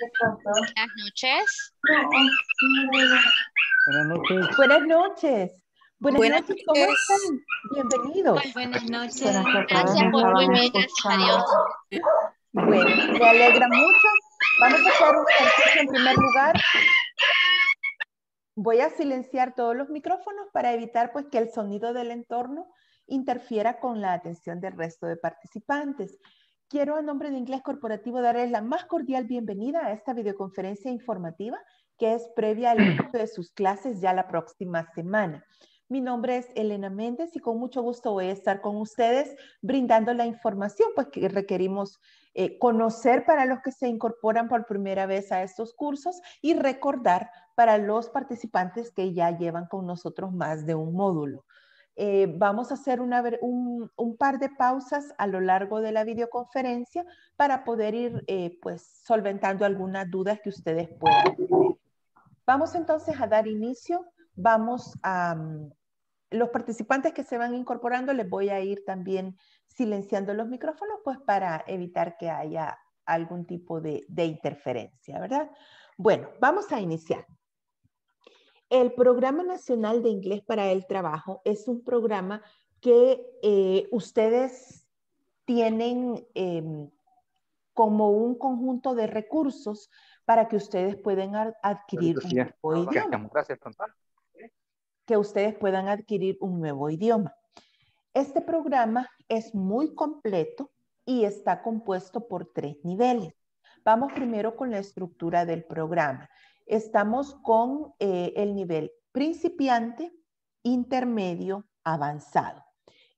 Buenas noches. Buenas noches. Buenas noches. Buenas, noches, ¿cómo están? Bienvenidos. buenas noches. Gracias por volver, Adiós. Bueno, me alegra mucho. Vamos a hacer un ejercicio en primer lugar. Voy a silenciar todos los micrófonos para evitar pues, que el sonido del entorno interfiera con la atención del resto de participantes. Quiero a nombre de Inglés Corporativo darles la más cordial bienvenida a esta videoconferencia informativa que es previa al inicio de sus clases ya la próxima semana. Mi nombre es Elena Méndez y con mucho gusto voy a estar con ustedes brindando la información pues, que requerimos eh, conocer para los que se incorporan por primera vez a estos cursos y recordar para los participantes que ya llevan con nosotros más de un módulo. Eh, vamos a hacer un, par de pausas a lo largo de la videoconferencia para poder ir eh, pues, solventando algunas dudas que ustedes puedan tener. Vamos entonces a dar inicio. Vamos a mm, los participantes que se van incorporando, les voy a ir también silenciando los micrófonos, pues para evitar que haya algún tipo de, de interferencia, ¿verdad? Bueno, vamos a iniciar. El Programa Nacional de Inglés para el Trabajo es un programa que eh, ustedes tienen em, como un conjunto de recursos para que ustedes puedan adquirir un nuevo idioma. Que ustedes puedan adquirir un nuevo idioma. Este programa es muy completo y está compuesto por tres niveles. Vamos primero con la estructura del programa estamos con eh, el nivel principiante, intermedio, avanzado.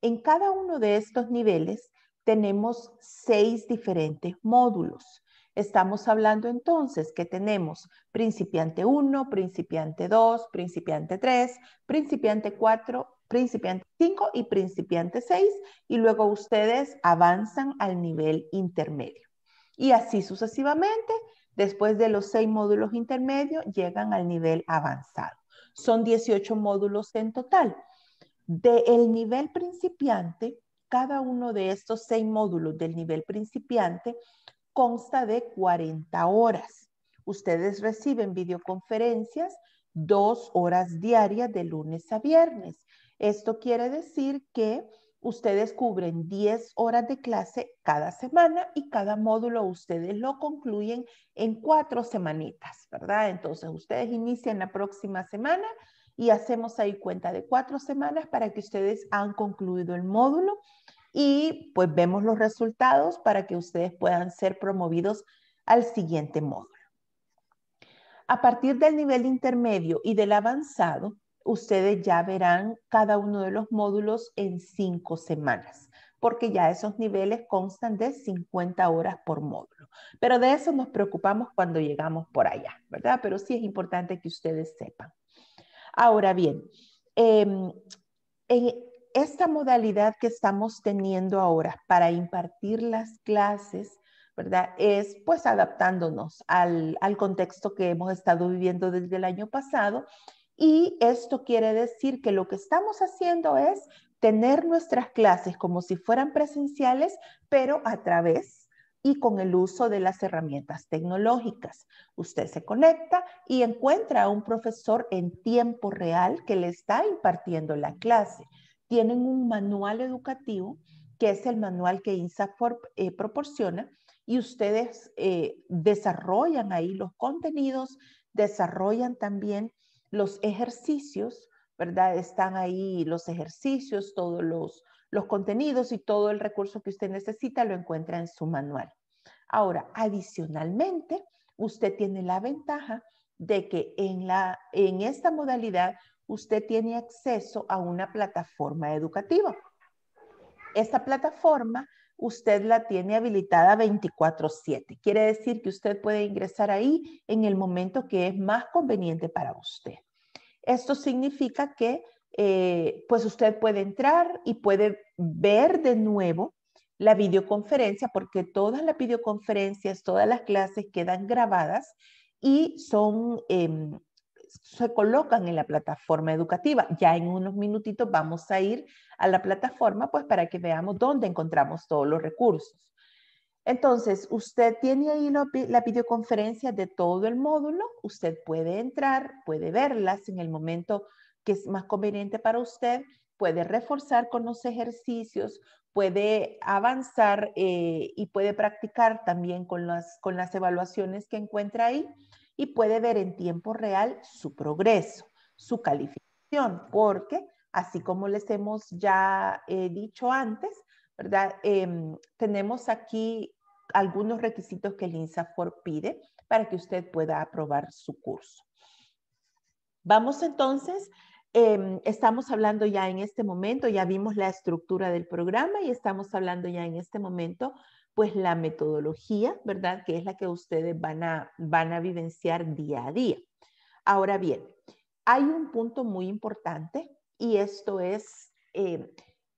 En cada uno de estos niveles tenemos seis diferentes módulos. Estamos hablando entonces que tenemos principiante 1, principiante 2, principiante 3, principiante 4, principiante 5 y principiante 6 y luego ustedes avanzan al nivel intermedio. Y así sucesivamente Después de los seis módulos intermedios, llegan al nivel avanzado. Son 18 módulos en total. Del el nivel principiante, cada uno de estos seis módulos del nivel principiante consta de 40 horas. Ustedes reciben videoconferencias dos horas diarias de lunes a viernes. Esto quiere decir que Ustedes cubren 10 horas de clase cada semana y cada módulo ustedes lo concluyen en cuatro semanitas, ¿verdad? Entonces ustedes inician la próxima semana y hacemos ahí cuenta de cuatro semanas para que ustedes han concluido el módulo y pues vemos los resultados para que ustedes puedan ser promovidos al siguiente módulo. A partir del nivel intermedio y del avanzado, ustedes ya verán cada uno de los módulos en cinco semanas, porque ya esos niveles constan de 50 horas por módulo. Pero de eso nos preocupamos cuando llegamos por allá, ¿verdad? Pero sí es importante que ustedes sepan. Ahora bien, em, en esta modalidad que estamos teniendo ahora para impartir las clases, ¿verdad? Es pues adaptándonos al, al contexto que hemos estado viviendo desde el año pasado y esto quiere decir que lo que estamos haciendo es tener nuestras clases como si fueran presenciales, pero a través y con el uso de las herramientas tecnológicas. Usted se conecta y encuentra a un profesor en tiempo real que le está impartiendo la clase. Tienen un manual educativo, que es el manual que INSAFORP eh, proporciona, y ustedes eh, desarrollan ahí los contenidos, desarrollan también los ejercicios, ¿verdad? Están ahí los ejercicios, todos los, los contenidos y todo el recurso que usted necesita lo encuentra en su manual. Ahora, adicionalmente, usted tiene la ventaja de que en, la, en esta modalidad usted tiene acceso a una plataforma educativa. Esta plataforma usted la tiene habilitada 24/7. Quiere decir que usted puede ingresar ahí en el momento que es más conveniente para usted. Esto significa que eh, pues usted puede entrar y puede ver de nuevo la videoconferencia, porque todas las videoconferencias, todas las clases quedan grabadas y son em, se colocan en la plataforma educativa. Ya en unos minutitos vamos a ir a la plataforma pues para que veamos dónde encontramos todos los recursos. Entonces, usted tiene ahí la videoconferencia de todo el módulo, usted puede entrar, puede verlas en el momento que es más conveniente para usted, puede reforzar con los ejercicios, puede avanzar eh, y puede practicar también con con las evaluaciones que encuentra ahí y puede ver en tiempo real su progreso, su calificación, porque así como les hemos ya eh, dicho antes, ¿verdad? Em, tenemos aquí algunos requisitos que el INSAFOR pide para que usted pueda aprobar su curso. Vamos entonces, em, estamos hablando ya en este momento, ya vimos la estructura del programa y estamos hablando ya en este momento pues la metodología, ¿verdad? Que es la que ustedes van a, van a vivenciar día a día. Ahora bien, hay un punto muy importante y esto es, eh,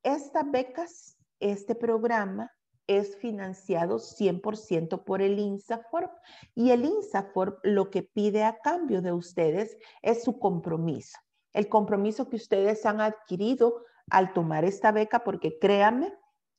estas becas, este programa es financiado 100% por el INSAFORM y el INSAFORM lo que pide a cambio de ustedes es su compromiso, el compromiso que ustedes han adquirido al tomar esta beca, porque créanme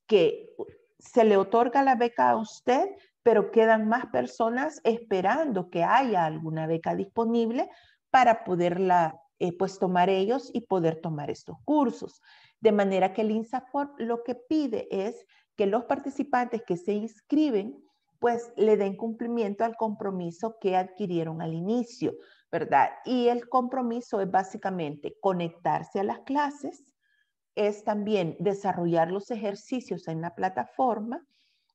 que se le otorga la beca a usted, pero quedan más personas esperando que haya alguna beca disponible para poderla eh, pues tomar ellos y poder tomar estos cursos. De manera que el INSAFOR lo que pide es que los participantes que se inscriben pues le den cumplimiento al compromiso que adquirieron al inicio, ¿verdad? Y el compromiso es básicamente conectarse a las clases, es también desarrollar los ejercicios en la plataforma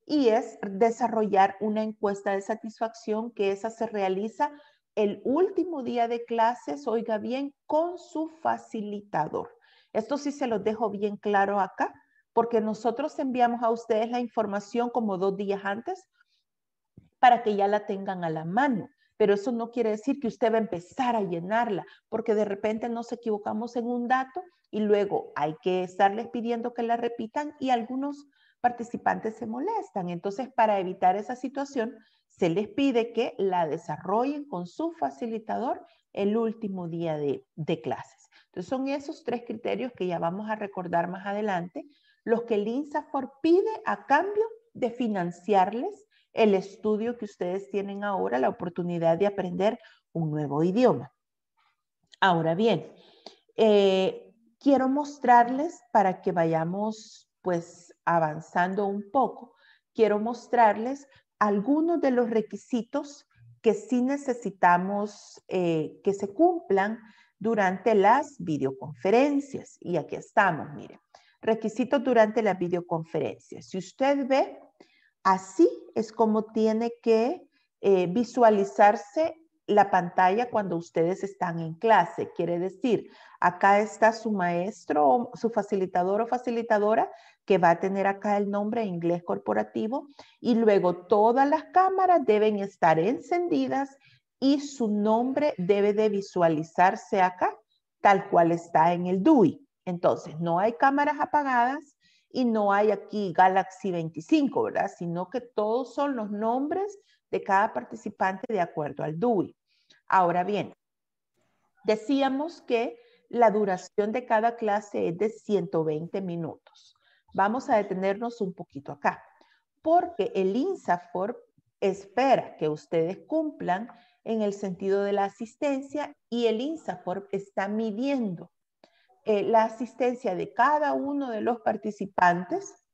y es desarrollar una encuesta de satisfacción que esa se realiza el último día de clases, oiga bien, con su facilitador. Esto sí se los dejo bien claro acá, porque nosotros enviamos a ustedes la información como dos días antes para que ya la tengan a la mano. Pero eso no quiere decir que usted va a empezar a llenarla, porque de repente nos equivocamos en un dato y luego hay que estarles pidiendo que la repitan y algunos participantes se molestan. Entonces, para evitar esa situación, se les pide que la desarrollen con su facilitador el último día de, clases. Entonces, son esos tres criterios que ya vamos a recordar más adelante, los que el INSAFOR pide a cambio de financiarles el estudio que ustedes tienen ahora, la oportunidad de aprender un nuevo idioma. Ahora bien, eh, quiero mostrarles para que vayamos pues avanzando un poco. Quiero mostrarles algunos de los requisitos que sí necesitamos eh, que se cumplan durante las videoconferencias. Y aquí estamos, miren. Requisitos durante las videoconferencias. Si usted ve, así es como tiene que eh, visualizarse la pantalla cuando ustedes están en clase. Quiere decir, acá está su maestro o su facilitador o facilitadora que va a tener acá el nombre inglés corporativo y luego todas las cámaras deben estar encendidas y su nombre debe de visualizarse acá tal cual está en el DUI. Entonces, no hay cámaras apagadas y no hay aquí Galaxy 25, ¿verdad? Sino que todos son los nombres de cada participante de acuerdo al DUI. Ahora bien, decíamos que la duración de cada clase es de 120 minutos. Vamos a detenernos un poquito acá, porque el INSAFOR espera que ustedes cumplan en el sentido de la asistencia y el INSAFOR está midiendo eh, la asistencia de cada uno de los participantes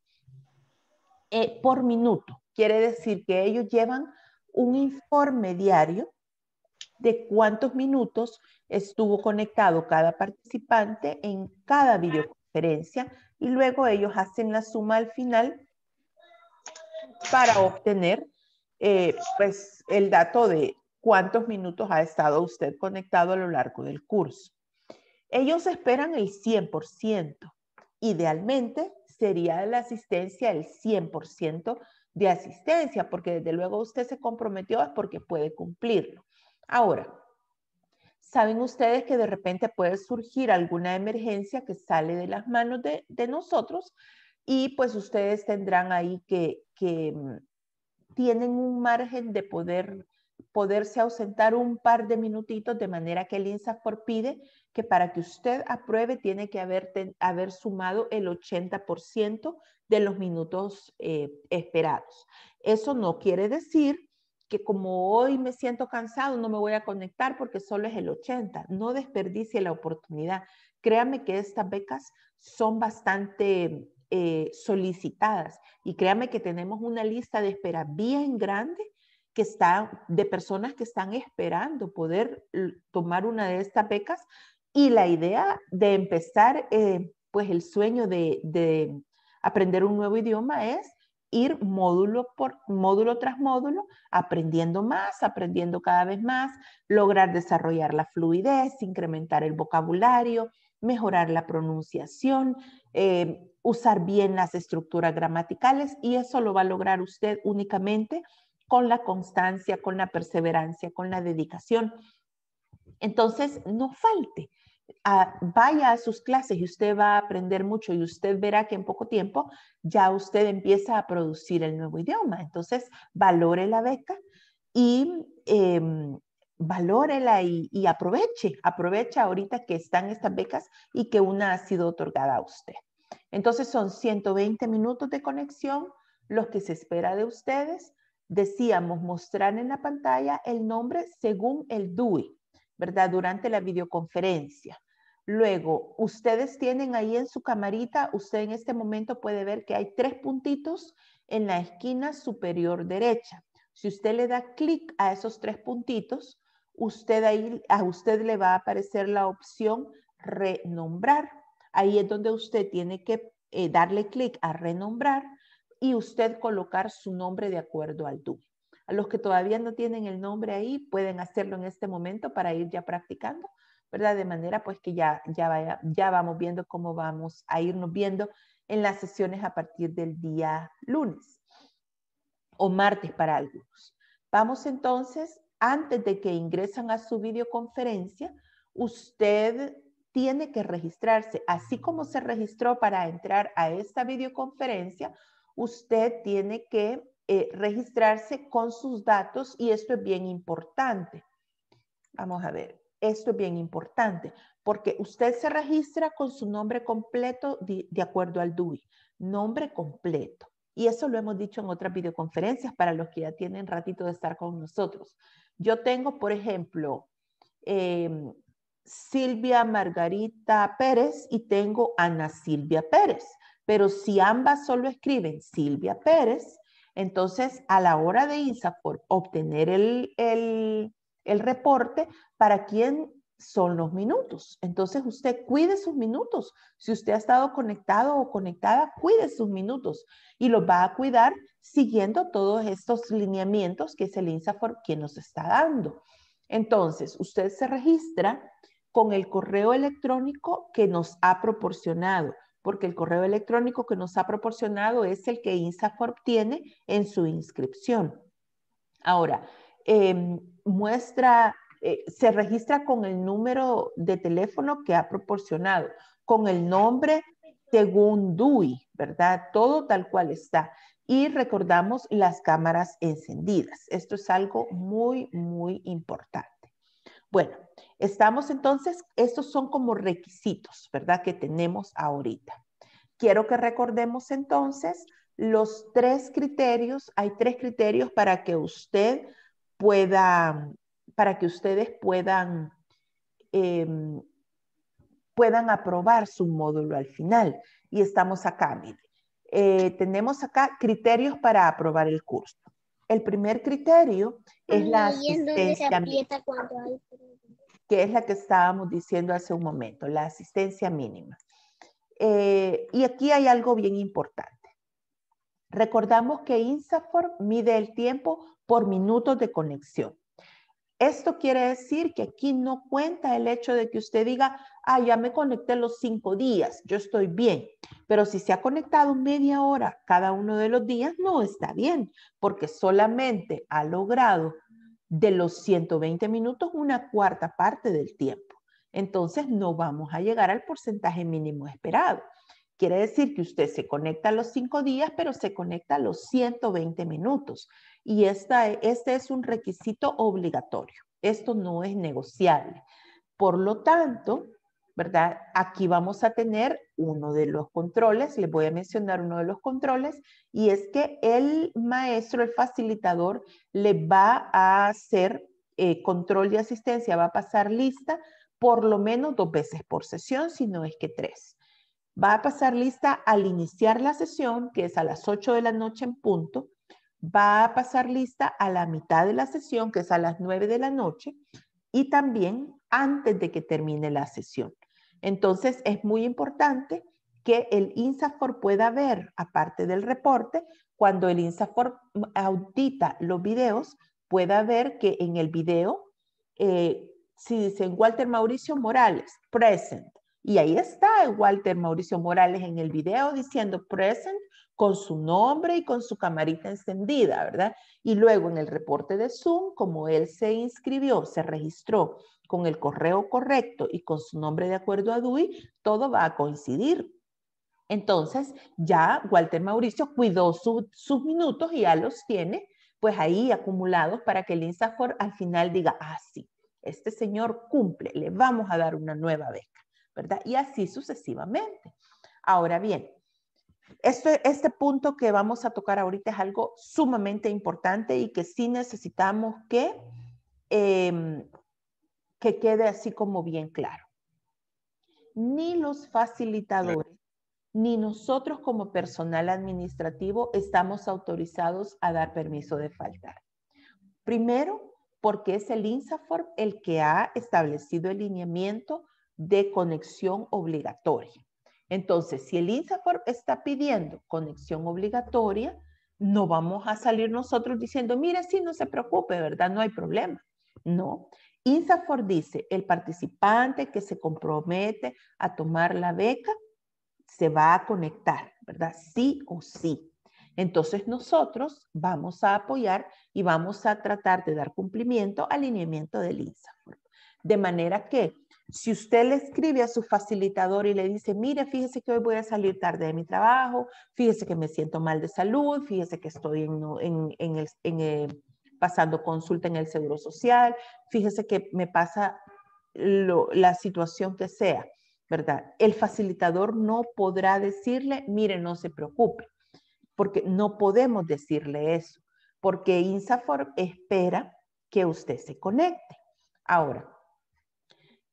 eh, por minuto. Quiere decir que ellos llevan un informe diario de cuántos minutos estuvo conectado cada participante en cada videoconferencia y luego ellos hacen la suma al final para obtener eh, pues, el dato de cuántos minutos ha estado usted conectado a lo largo del curso. Ellos esperan el 100%. Idealmente sería la asistencia el 100% de asistencia, porque desde luego usted se comprometió porque puede cumplirlo. Ahora, saben ustedes que de repente puede surgir alguna emergencia que sale de las manos de, nosotros y pues ustedes tendrán ahí que, mm, tienen un margen de poder poderse ausentar un par de minutitos, de manera que el INSAFOR pide que para que usted apruebe tiene que haber, haber sumado el 80% de los minutos eh, esperados. Eso no quiere decir que como hoy me siento cansado, no me voy a conectar porque solo es el 80. No desperdicie la oportunidad. Créame que estas becas son bastante eh, solicitadas y créame que tenemos una lista de espera bien grande que está de personas que están esperando poder tomar una de estas becas y la idea de empezar eh, pues el sueño de aprender un nuevo idioma es ir módulo por módulo tras módulo, aprendiendo más, aprendiendo cada vez más, lograr desarrollar la fluidez, incrementar el vocabulario, mejorar la pronunciación, eh, usar bien las estructuras gramaticales y eso lo va a lograr usted únicamente con la constancia, con la perseverancia, con la dedicación. Entonces, no falte vaya a sus clases y usted va a aprender mucho y usted verá que en poco tiempo ya usted empieza a producir el nuevo idioma. Entonces, valore la beca y eh, y, y aproveche, aprovecha ahorita que están estas becas y que una ha sido otorgada a usted. Entonces son 120 minutos de conexión, los que se espera de ustedes. Decíamos mostrar en la pantalla el nombre según el DUI. ¿verdad? Durante la videoconferencia. Luego, ustedes tienen ahí en su camarita, usted en este momento puede ver que hay tres puntitos en la esquina superior derecha. Si usted le da clic a esos tres puntitos, usted ahí, a usted le va a aparecer la opción renombrar. Ahí es donde usted tiene que eh, darle clic a renombrar y usted colocar su nombre de acuerdo al DUI. A los que todavía no tienen el nombre ahí, pueden hacerlo en este momento para ir ya practicando, ¿verdad? De manera pues que ya, ya, ya vamos viendo cómo vamos a irnos viendo en las sesiones a partir del día lunes o martes para algunos. Vamos entonces, antes de que ingresan a su videoconferencia, usted tiene que registrarse. Así como se registró para entrar a esta videoconferencia, usted tiene que eh, registrarse con sus datos y esto es bien importante. Vamos a ver, esto es bien importante porque usted se registra con su nombre completo de, acuerdo al DUI, nombre completo. Y eso lo hemos dicho en otras videoconferencias para los que ya tienen ratito de estar con nosotros. Yo tengo, por ejemplo, eh, Silvia Margarita Pérez y tengo Ana Silvia Pérez. Pero si ambas solo escriben Silvia Pérez, entonces, a la hora de ISAFOR, obtener el, el reporte para quién son los minutos. Entonces, usted cuide sus minutos. Si usted ha estado conectado o conectada, cuide sus minutos y los va a cuidar siguiendo todos estos lineamientos que es el INSAFOR quien nos está dando. Entonces, usted se registra con el correo electrónico que nos ha proporcionado porque el correo electrónico que nos ha proporcionado es el que INSAFOR tiene en su inscripción. Ahora, em, muestra, eh, se registra con el número de teléfono que ha proporcionado, con el nombre según DUI, ¿verdad? Todo tal cual está. Y recordamos las cámaras encendidas. Esto es algo muy, muy importante. Bueno, estamos entonces, estos son como requisitos, ¿verdad? Que tenemos ahorita. Quiero que recordemos entonces los tres criterios, hay tres criterios para que usted pueda, para que ustedes puedan, em, puedan aprobar su módulo al final. Y estamos acá, mire. Eh, tenemos acá criterios para aprobar el curso. El primer criterio es la asistencia mínima, que es la que estábamos diciendo hace un momento, la asistencia mínima. Eh, y aquí hay algo bien importante. Recordamos que INSAFOR mide el tiempo por minutos de conexión. Esto quiere decir que aquí no cuenta el hecho de que usted diga, ah, ya me conecté los cinco días, yo estoy bien. Pero si se ha conectado media hora cada uno de los días, no está bien, porque solamente ha logrado de los 120 minutos una cuarta parte del tiempo. Entonces no vamos a llegar al porcentaje mínimo esperado. Quiere decir que usted se conecta los cinco días, pero se conecta los 120 minutos y esta, e, este es un requisito obligatorio. Esto no es negociable. Por lo tanto, ¿verdad? Aquí vamos a tener uno de los controles, les voy a mencionar uno de los controles, y es que el maestro, el facilitador, le va a hacer eh, control de asistencia, va a pasar lista por lo menos dos veces por sesión, si no es que tres. Va a pasar lista al iniciar la sesión, que es a las 8 de la noche en punto, va a pasar lista a la mitad de la sesión, que es a las 9 de la noche, y también antes de que termine la sesión. Entonces, es muy importante que el INSAFOR pueda ver, aparte del reporte, cuando el INSAFOR audita los videos, pueda ver que en el video, eh, si dicen Walter Mauricio Morales, present, y ahí está Walter Mauricio Morales en el video diciendo present, con su nombre y con su camarita encendida, ¿verdad? Y luego en el reporte de Zoom, como él se inscribió, se registró con el correo correcto y con su nombre de acuerdo a DUI, todo va a coincidir. Entonces, ya Walter Mauricio cuidó sus minutos y ya los tiene, pues ahí acumulados para que el INSAFOR al final diga, ah, sí, este señor cumple, le vamos a dar una nueva beca, ¿verdad? Y así sucesivamente. Ahora bien, este, punto que vamos a tocar ahorita es algo sumamente importante y que sí necesitamos que, em, que quede así como bien claro. Ni los facilitadores ni nosotros como personal administrativo estamos autorizados a dar permiso de faltar. Primero, porque es el INSAFORM el que ha establecido el lineamiento de conexión obligatoria. Entonces, si el INSAFOR está pidiendo conexión obligatoria, no vamos a salir nosotros diciendo, mira, sí, no se preocupe, ¿verdad? No hay problema. No. INSAFOR dice, el participante que se compromete a tomar la beca se va a conectar, ¿verdad? Sí o sí. Entonces nosotros vamos a apoyar y vamos a tratar de dar cumplimiento al lineamiento del INSAFOR. De manera que si usted le escribe a su facilitador y le dice, mire, fíjese que hoy voy a salir tarde de mi trabajo, fíjese que me siento mal de salud, fíjese que estoy en, el, en eh, pasando consulta en el Seguro Social, fíjese que me pasa la situación que sea, ¿verdad? El facilitador no podrá decirle, mire, no se preocupe, porque no podemos decirle eso, porque INSAFOR espera que usted se conecte. Ahora,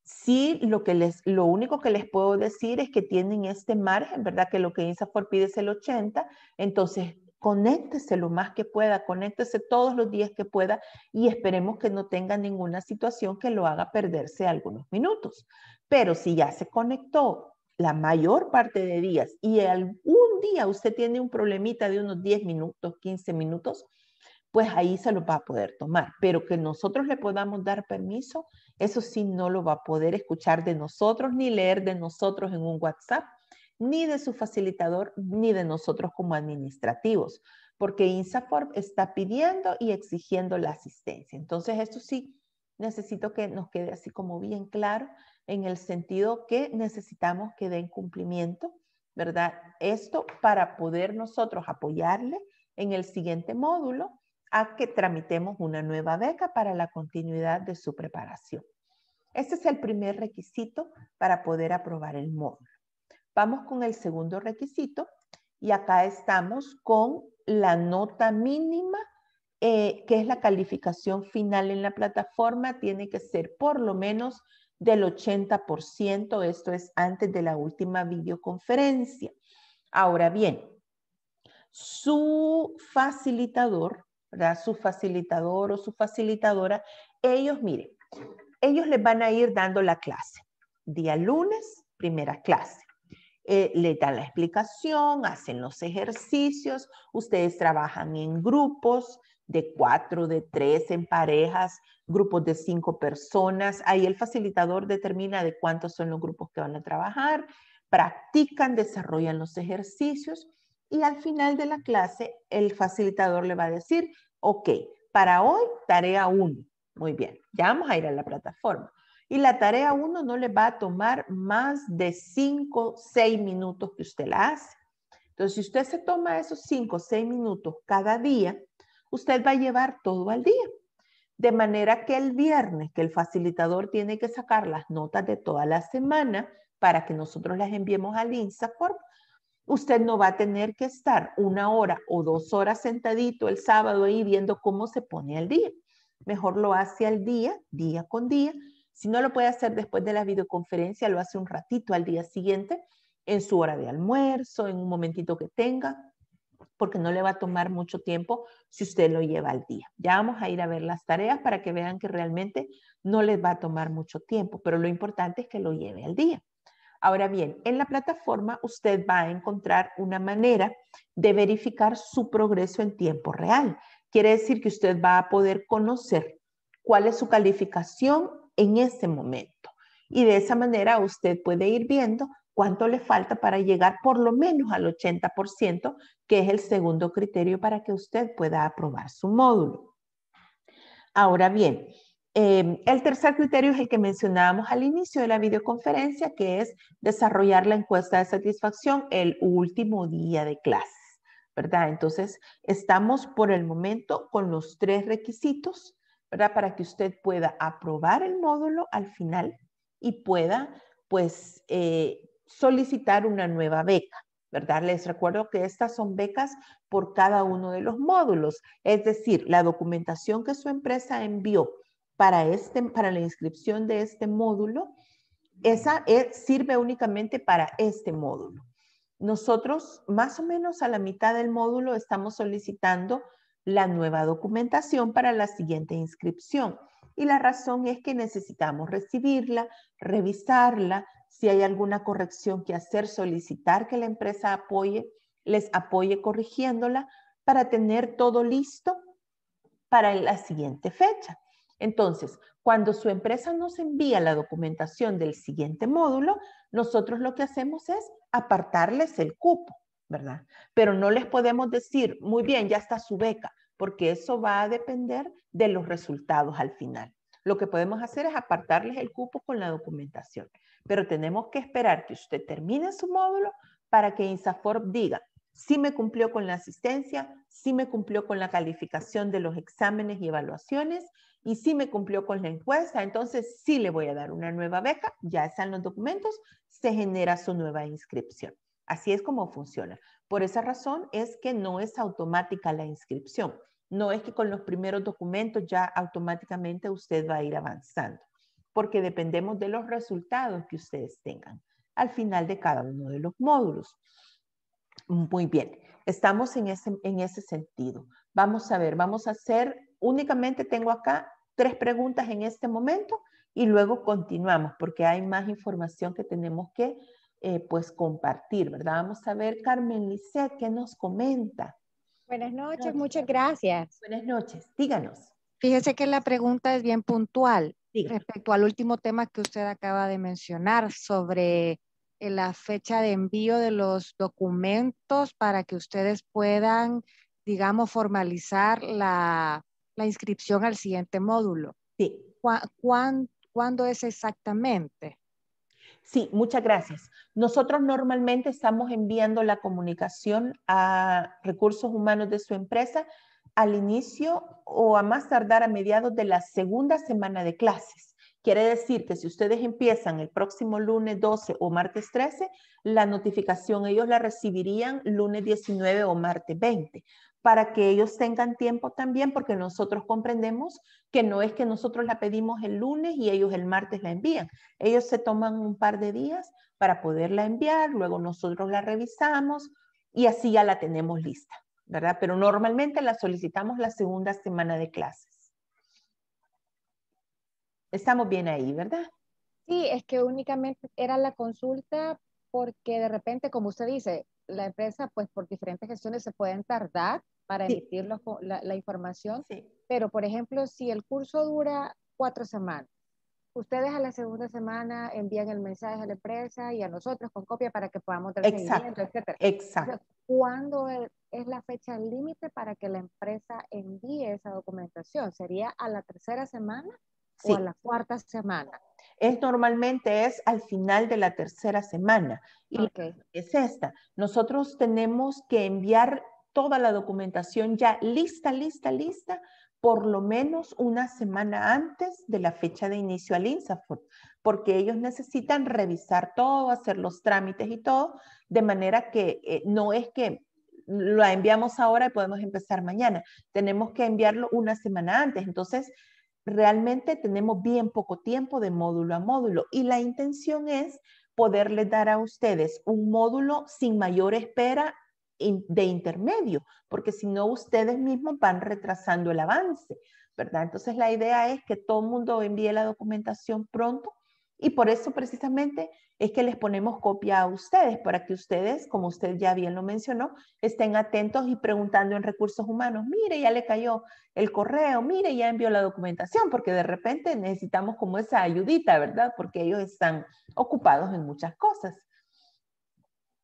Sí, lo, que lo único que les puedo decir es que tienen este margen, ¿verdad? Que lo que INSAFOR pide es el 80, entonces conéctese lo más que pueda, conéctese todos los días que pueda y esperemos que no tenga ninguna situación que lo haga perderse algunos minutos. Pero si ya se conectó la mayor parte de días y algún día usted tiene un problemita de unos 10 minutos, 15 minutos, pues ahí se lo va a poder tomar. Pero que nosotros le podamos dar permiso eso sí, no lo va a poder escuchar de nosotros ni leer de nosotros en un WhatsApp, ni de su facilitador, ni de nosotros como administrativos, porque Insaform está pidiendo y exigiendo la asistencia. Entonces, esto sí, necesito que nos quede así como bien claro en el sentido que necesitamos que den cumplimiento, ¿verdad? Esto para poder nosotros apoyarle en el siguiente módulo a que tramitemos una nueva beca para la continuidad de su preparación. Este es el primer requisito para poder aprobar el módulo. Vamos con el segundo requisito y acá estamos con la nota mínima, eh, que es la calificación final en la plataforma, tiene que ser por lo menos del 80%, esto es antes de la última videoconferencia. Ahora bien, su facilitador su facilitador o su facilitadora, ellos, miren, ellos les van a ir dando la clase. Día lunes, primera clase. Eh, le dan la explicación, hacen los ejercicios, ustedes trabajan en grupos de cuatro, de tres, en parejas, grupos de cinco personas. Ahí el facilitador determina de cuántos son los grupos que van a trabajar, practican, desarrollan los ejercicios y al final de la clase el facilitador le va a decir, ok, para hoy tarea 1. Muy bien, ya vamos a ir a la plataforma. Y la tarea 1 no le va a tomar más de 5, 6 minutos que usted la hace. Entonces, si usted se toma esos 5, 6 minutos cada día, usted va a llevar todo al día. De manera que el viernes, que el facilitador tiene que sacar las notas de toda la semana para que nosotros las enviemos al INSACORP, Usted no va a tener que estar una hora o dos horas sentadito el sábado ahí viendo cómo se pone el día. Mejor lo hace al día, día con día. Si no lo puede hacer después de la videoconferencia, lo hace un ratito al día siguiente, en su hora de almuerzo, en un momentito que tenga, porque no le va a tomar mucho tiempo si usted lo lleva al día. Ya vamos a ir a ver las tareas para que vean que realmente no les va a tomar mucho tiempo, pero lo importante es que lo lleve al día. Ahora bien, en la plataforma usted va a encontrar una manera de verificar su progreso en tiempo real. Quiere decir que usted va a poder conocer cuál es su calificación en ese momento. Y de esa manera usted puede ir viendo cuánto le falta para llegar por lo menos al 80%, que es el segundo criterio para que usted pueda aprobar su módulo. Ahora bien, Em, el tercer criterio es el que mencionábamos al inicio de la videoconferencia, que es desarrollar la encuesta de satisfacción el último día de clase, ¿verdad? Entonces, estamos por el momento con los tres requisitos, ¿verdad? Para que usted pueda aprobar el módulo al final y pueda, pues, eh, solicitar una nueva beca. ¿verdad? Les recuerdo que estas son becas por cada uno de los módulos, es decir, la documentación que su empresa envió para, este, para la inscripción de este módulo, esa e, sirve únicamente para este módulo. Nosotros, más o menos a la mitad del módulo, estamos solicitando la nueva documentación para la siguiente inscripción. Y la razón es que necesitamos recibirla, revisarla, si hay alguna corrección que hacer, solicitar que la empresa apoye, les apoye corrigiéndola para tener todo listo para la siguiente fecha. Entonces, cuando su empresa nos envía la documentación del siguiente módulo, nosotros lo que hacemos es apartarles el cupo, ¿verdad? Pero no les podemos decir, muy bien, ya está su beca, porque eso va a depender de los resultados al final. Lo que podemos hacer es apartarles el cupo con la documentación, pero tenemos que esperar que usted termine su módulo para que INSAFORP diga, si me cumplió con la asistencia, si me cumplió con la calificación de los exámenes y evaluaciones, y si me cumplió con la encuesta, entonces sí le voy a dar una nueva beca, ya están los documentos, se genera su nueva inscripción. Así es como funciona. Por esa razón es que no es automática la inscripción. No es que con los primeros documentos ya automáticamente usted va a ir avanzando, porque dependemos de los resultados que ustedes tengan al final de cada uno de los módulos. Muy bien, estamos en ese, en ese sentido. Vamos a ver, vamos a hacer, únicamente tengo acá tres preguntas en este momento y luego continuamos porque hay más información que tenemos que eh, pues compartir, ¿verdad? Vamos a ver, Carmen Lisset, ¿qué nos comenta? Buenas noches, muchas gracias. Buenas noches, díganos. Fíjese que la pregunta es bien puntual respecto al último tema que usted acaba de mencionar sobre eh, la fecha de envío de los documentos para que ustedes puedan, digamos, formalizar la, la inscripción al siguiente módulo. Sí. ¿Cuándo, es exactamente? Sí, muchas gracias. Nosotros normalmente estamos enviando la comunicación a recursos humanos de su empresa al inicio o a más tardar a mediados de la segunda semana de clases. Quiere decir que si ustedes empiezan el próximo lunes 12 o martes 13, la notificación ellos la recibirían lunes 19 o martes 20 para que ellos tengan tiempo también, porque nosotros comprendemos que no es que nosotros la pedimos el lunes y ellos el martes la envían. Ellos se toman un par de días para poderla enviar, luego nosotros la revisamos y así ya la tenemos lista, ¿verdad? Pero normalmente la solicitamos la segunda semana de clases. Estamos bien ahí, ¿verdad? Sí, es que únicamente era la consulta porque de repente, como usted dice, la empresa, pues por diferentes gestiones se pueden tardar para emitir la, información. Pero, por ejemplo, si el curso dura cuatro semanas, ustedes a la segunda semana envían el mensaje a la empresa y a nosotros con copia para que podamos tener seguimiento, etcétera. Exacto. ¿Cuándo es la fecha límite para que la empresa envíe esa documentación? ¿Sería a la tercera semana o a la cuarta semana? Es normalmente es al final de la tercera semana y es esta. Nosotros tenemos que enviar toda la documentación ya lista, lista, lista, por lo menos una semana antes de la fecha de inicio al INSAFOR, porque ellos necesitan revisar todo, hacer los trámites y todo, de manera que eh, no es que la enviamos ahora y podemos empezar mañana, tenemos que enviarlo una semana antes. Entonces, realmente tenemos bien poco tiempo de módulo a módulo y la intención es poderles dar a ustedes un módulo sin mayor espera de intermedio, porque si no ustedes mismos van retrasando el avance, ¿verdad? Entonces la idea es que todo el mundo envíe la documentación pronto y por eso precisamente es que les ponemos copia a ustedes, para que ustedes, como usted ya bien lo mencionó, estén atentos y preguntando en recursos humanos, mire, ya le cayó el correo, mire, ya envió la documentación, porque de repente necesitamos como esa ayudita, ¿verdad? Porque ellos están ocupados en muchas cosas,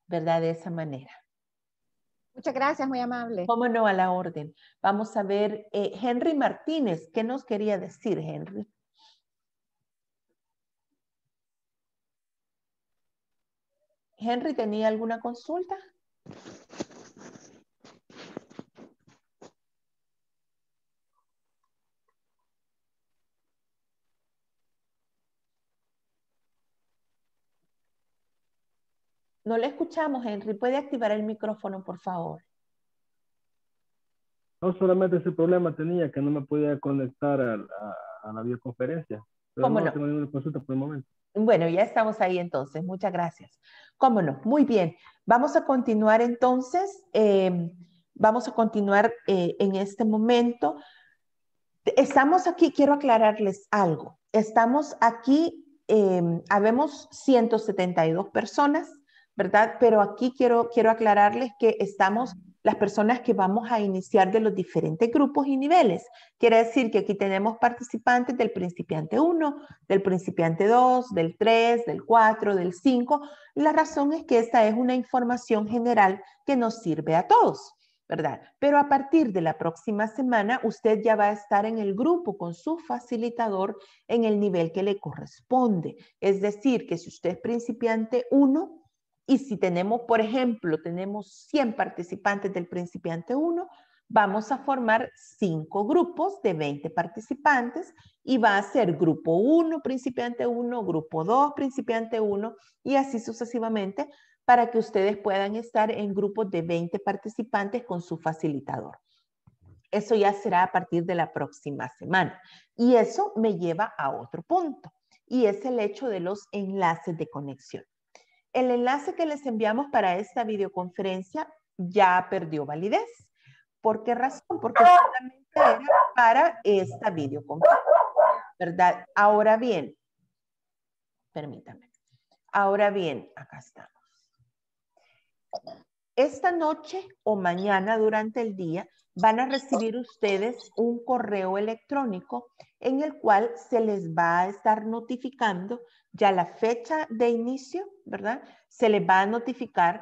¿verdad? De esa manera. Muchas gracias, muy amable. Cómo no, a la orden. Vamos a ver, eh, Henry Martínez, ¿qué nos quería decir, Henry? Henry, ¿tenía alguna consulta? No le escuchamos, Henry. ¿Puede activar el micrófono, por favor? No, solamente ese problema tenía, que no me podía conectar a, la videoconferencia. ¿Cómo no, Bueno, ya estamos ahí entonces. Muchas gracias. ¿Cómo no? Muy bien. Vamos a continuar entonces. Eh, vamos a continuar eh, en este momento. Estamos aquí, quiero aclararles algo. Estamos aquí, eh, habemos 172 personas ¿verdad? Pero aquí quiero, quiero aclararles que estamos las personas que vamos a iniciar de los diferentes grupos y niveles. Quiere decir que aquí tenemos participantes del principiante 1, del principiante 2, del 3, del 4, del 5. La razón es que esta es una información general que nos sirve a todos, ¿verdad? Pero a partir de la próxima semana, usted ya va a estar en el grupo con su facilitador en el nivel que le corresponde. Es decir, que si usted es principiante 1, y si tenemos, por ejemplo, tenemos 100 participantes del principiante 1, vamos a formar 5 grupos de 20 participantes y va a ser grupo 1, principiante 1, grupo 2, principiante 1 y así sucesivamente para que ustedes puedan estar en grupos de 20 participantes con su facilitador. Eso ya será a partir de la próxima semana. Y eso me lleva a otro punto, y es el hecho de los enlaces de conexión el enlace que les enviamos para esta videoconferencia ya perdió validez. ¿Por qué razón? Porque solamente era para esta videoconferencia, ¿verdad? Ahora bien, permítame. Ahora bien, acá estamos. Esta noche o mañana durante el día van a recibir ustedes un correo electrónico en el cual se les va a estar notificando ya la fecha de inicio, ¿verdad? Se le va a notificar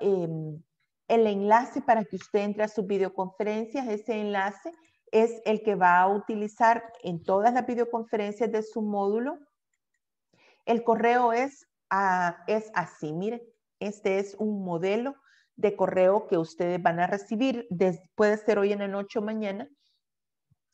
em, el enlace para que usted entre a sus videoconferencias. Ese enlace es el que va a utilizar en todas las videoconferencias de su módulo. El correo es, es así, mire, este es un modelo de correo que ustedes van a recibir. puede ser hoy en la noche o mañana.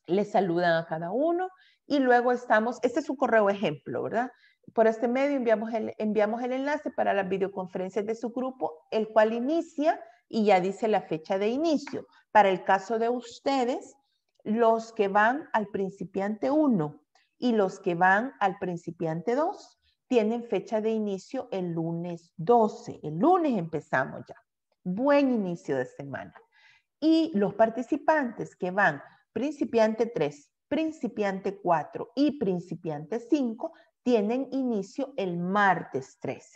Les saludan a cada uno y luego estamos, este es un correo ejemplo, ¿verdad? Por este medio enviamos el, enviamos el enlace para las videoconferencias de su grupo, el cual inicia y ya dice la fecha de inicio. Para el caso de ustedes, los que van al principiante 1 y los que van al principiante 2 tienen fecha de inicio el lunes 12. El lunes empezamos ya. Buen inicio de semana. Y los participantes que van principiante 3 principiante 4 y principiante 5 tienen inicio el martes 13,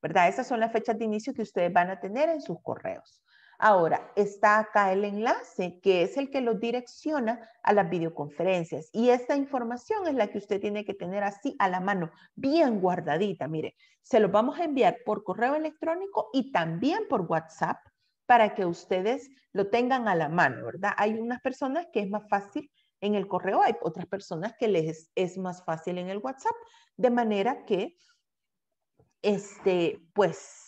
¿verdad? Esas son las fechas de inicio que ustedes van a tener en sus correos. Ahora, está acá el enlace que es el que los direcciona a las videoconferencias y esta información es la que usted tiene que tener así a la mano, bien guardadita. Mire, se los vamos a enviar por correo electrónico y también por WhatsApp para que ustedes lo tengan a la mano, ¿verdad? Hay unas personas que es más fácil en el correo, hay otras personas que les es más fácil en el WhatsApp, de manera que, este, pues,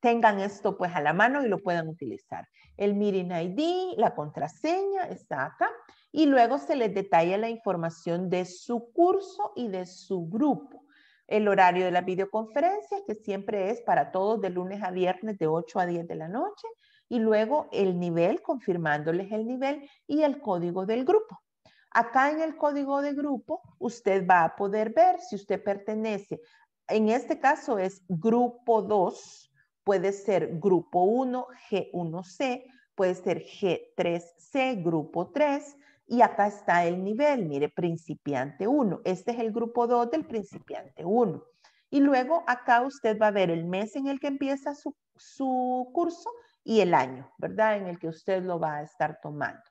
tengan esto pues a la mano y lo puedan utilizar. El Meeting ID, la contraseña está acá y luego se les detalla la información de su curso y de su grupo. El horario de la videoconferencia, que siempre es para todos de lunes a viernes de 8 a 10 de la noche y luego el nivel, confirmándoles el nivel y el código del grupo. Acá en el código de grupo, usted va a poder ver si usted pertenece. En este caso es grupo 2, puede ser grupo 1, G1C, puede ser G3C, grupo 3, y acá está el nivel, mire, principiante 1. Este es el grupo 2 del principiante 1. Y luego acá usted va a ver el mes en el que empieza su, su curso y el año, ¿verdad? En el que usted lo va a estar tomando.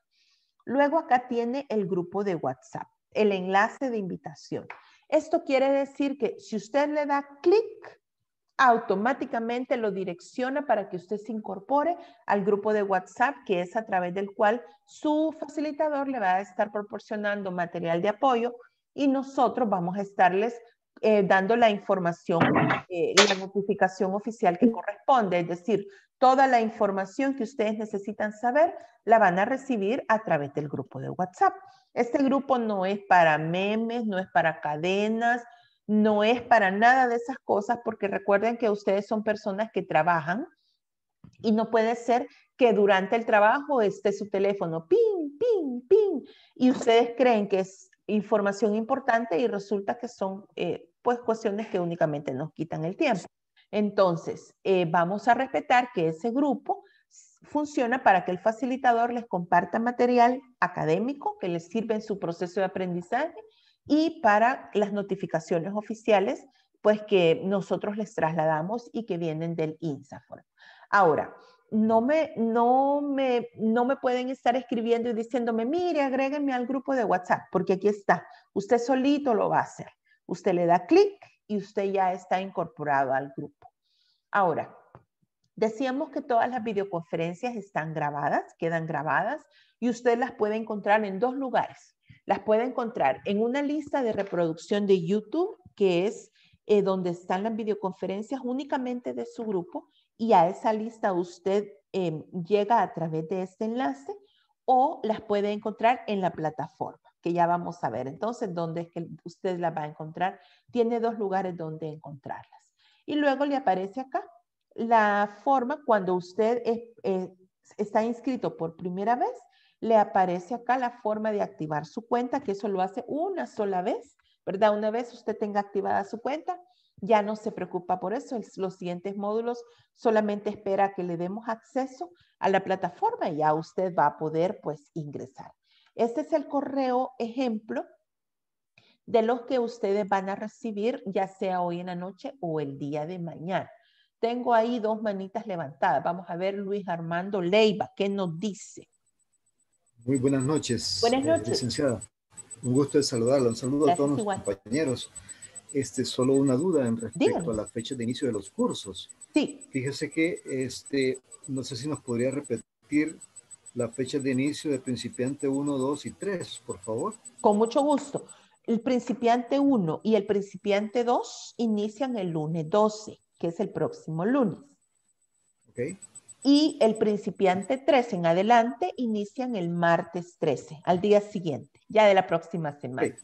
Luego acá tiene el grupo de WhatsApp, el enlace de invitación. Esto quiere decir que si usted le da clic, automáticamente lo direcciona para que usted se incorpore al grupo de WhatsApp, que es a través del cual su facilitador le va a estar proporcionando material de apoyo y nosotros vamos a estarles eh, dando la información, y eh, la notificación oficial que corresponde, es decir, Toda la información que ustedes necesitan saber la van a recibir a través del grupo de WhatsApp. Este grupo no es para memes, no es para cadenas, no es para nada de esas cosas, porque recuerden que ustedes son personas que trabajan y no puede ser que durante el trabajo esté su teléfono ping, ping, ping, y ustedes creen que es información importante y resulta que son eh, pues cuestiones que únicamente nos quitan el tiempo. Entonces, eh, vamos a respetar que ese grupo funciona para que el facilitador les comparta material académico que les sirve en su proceso de aprendizaje y para las notificaciones oficiales, pues que nosotros les trasladamos y que vienen del INSAFOR. Ahora, no me, no, me, no me pueden estar escribiendo y diciéndome, mire, agrégueme al grupo de WhatsApp, porque aquí está. Usted solito lo va a hacer. Usted le da clic y usted ya está incorporado al grupo. Ahora, decíamos que todas las videoconferencias están grabadas, quedan grabadas y usted las puede encontrar en dos lugares. Las puede encontrar en una lista de reproducción de YouTube, que es eh, donde están las videoconferencias únicamente de su grupo, y a esa lista usted em, llega a través de este enlace o las puede encontrar en la plataforma que ya vamos a ver. Entonces, ¿dónde es que usted la va a encontrar? Tiene dos lugares donde encontrarlas. Y luego le aparece acá la forma cuando usted eh, está inscrito por primera vez, le aparece acá la forma de activar su cuenta, que eso lo hace una sola vez, ¿verdad? Una vez usted tenga activada su cuenta, ya no se preocupa por eso. Los siguientes módulos solamente espera que le demos acceso a la plataforma y ya usted va a poder pues ingresar. Este es el correo ejemplo de los que ustedes van a recibir, ya sea hoy en la noche o el día de mañana. Tengo ahí dos manitas levantadas. Vamos a ver Luis Armando Leiva, ¿qué nos dice? Muy buenas noches. Buenas eh, noches. licenciada, un gusto de saludarla. Un saludo a todos los compañeros. Este, solo una duda en respecto a la fecha de inicio de los cursos. Sí. Fíjese que, este, no sé si nos podría repetir la fecha de inicio de principiante 1, 2 y 3, por favor. Con mucho gusto. El principiante 1 y el principiante 2 inician el lunes 12, que es el próximo lunes. Okay. Y el principiante 3 en adelante inician el martes 13, al día siguiente, ya de la próxima semana.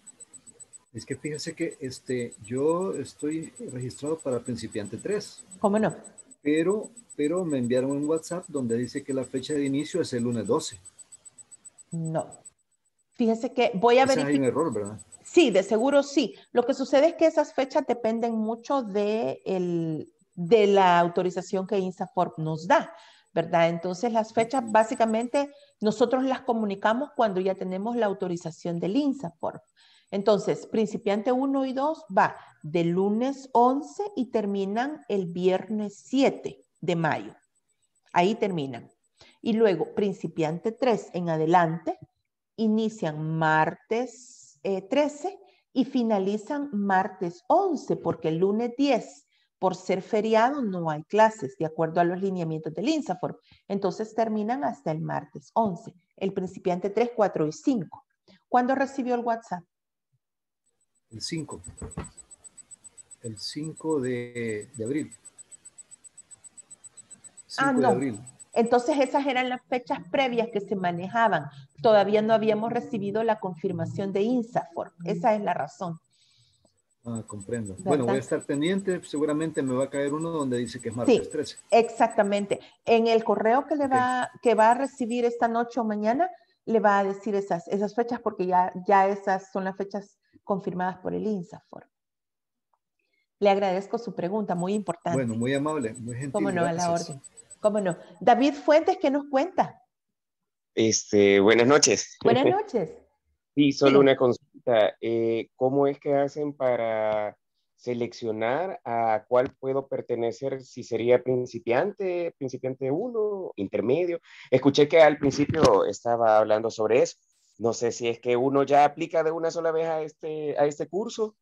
Es que fíjense que este, yo estoy registrado para principiante 3. ¿Cómo no? Pero pero me enviaron un WhatsApp donde dice que la fecha de inicio es el lunes 12. No. Fíjese que voy a verificar. Hay un error, ¿verdad? Sí, de seguro sí. Lo que sucede es que esas fechas dependen mucho de, de la autorización que INSAFORP nos da, ¿verdad? Entonces las fechas básicamente nosotros las comunicamos cuando ya tenemos la autorización del INSAFORP. Entonces, principiante 1 y 2 va de lunes 11 y terminan el viernes 7 de mayo. Ahí terminan. Y luego, principiante 3 en adelante, inician martes 13 eh, y finalizan martes 11, porque el lunes 10, por ser feriado, no hay clases, de acuerdo a los lineamientos del INSAFOR. Entonces terminan hasta el martes 11, el principiante 3, 4 y 5. ¿Cuándo recibió el WhatsApp? El 5. El 5 de abril ah, no. Entonces esas eran las fechas previas que se manejaban. Todavía no habíamos recibido la confirmación de INSAFOR. Mm. Esa es la razón. Ah, comprendo. Bueno, voy a estar pendiente. Seguramente me va a caer uno donde dice que es martes 13. Exactamente. En el correo que le va, que va a recibir esta noche o mañana, le va a decir esas, esas fechas porque ya, ya esas son las fechas confirmadas por el INSAFOR. Le agradezco su pregunta, muy importante. Bueno, muy amable, muy gentil. Cómo no, a la orden. ¿Cómo no? David Fuentes, ¿qué nos cuenta? Este, buenas noches. Buenas noches. sí, solo una consulta. Eh, ¿Cómo es que hacen para seleccionar a cuál puedo pertenecer, si sería principiante, principiante 1, intermedio. Escuché que al principio estaba hablando sobre eso. No sé si es que uno ya aplica de una sola vez a este, a este curso.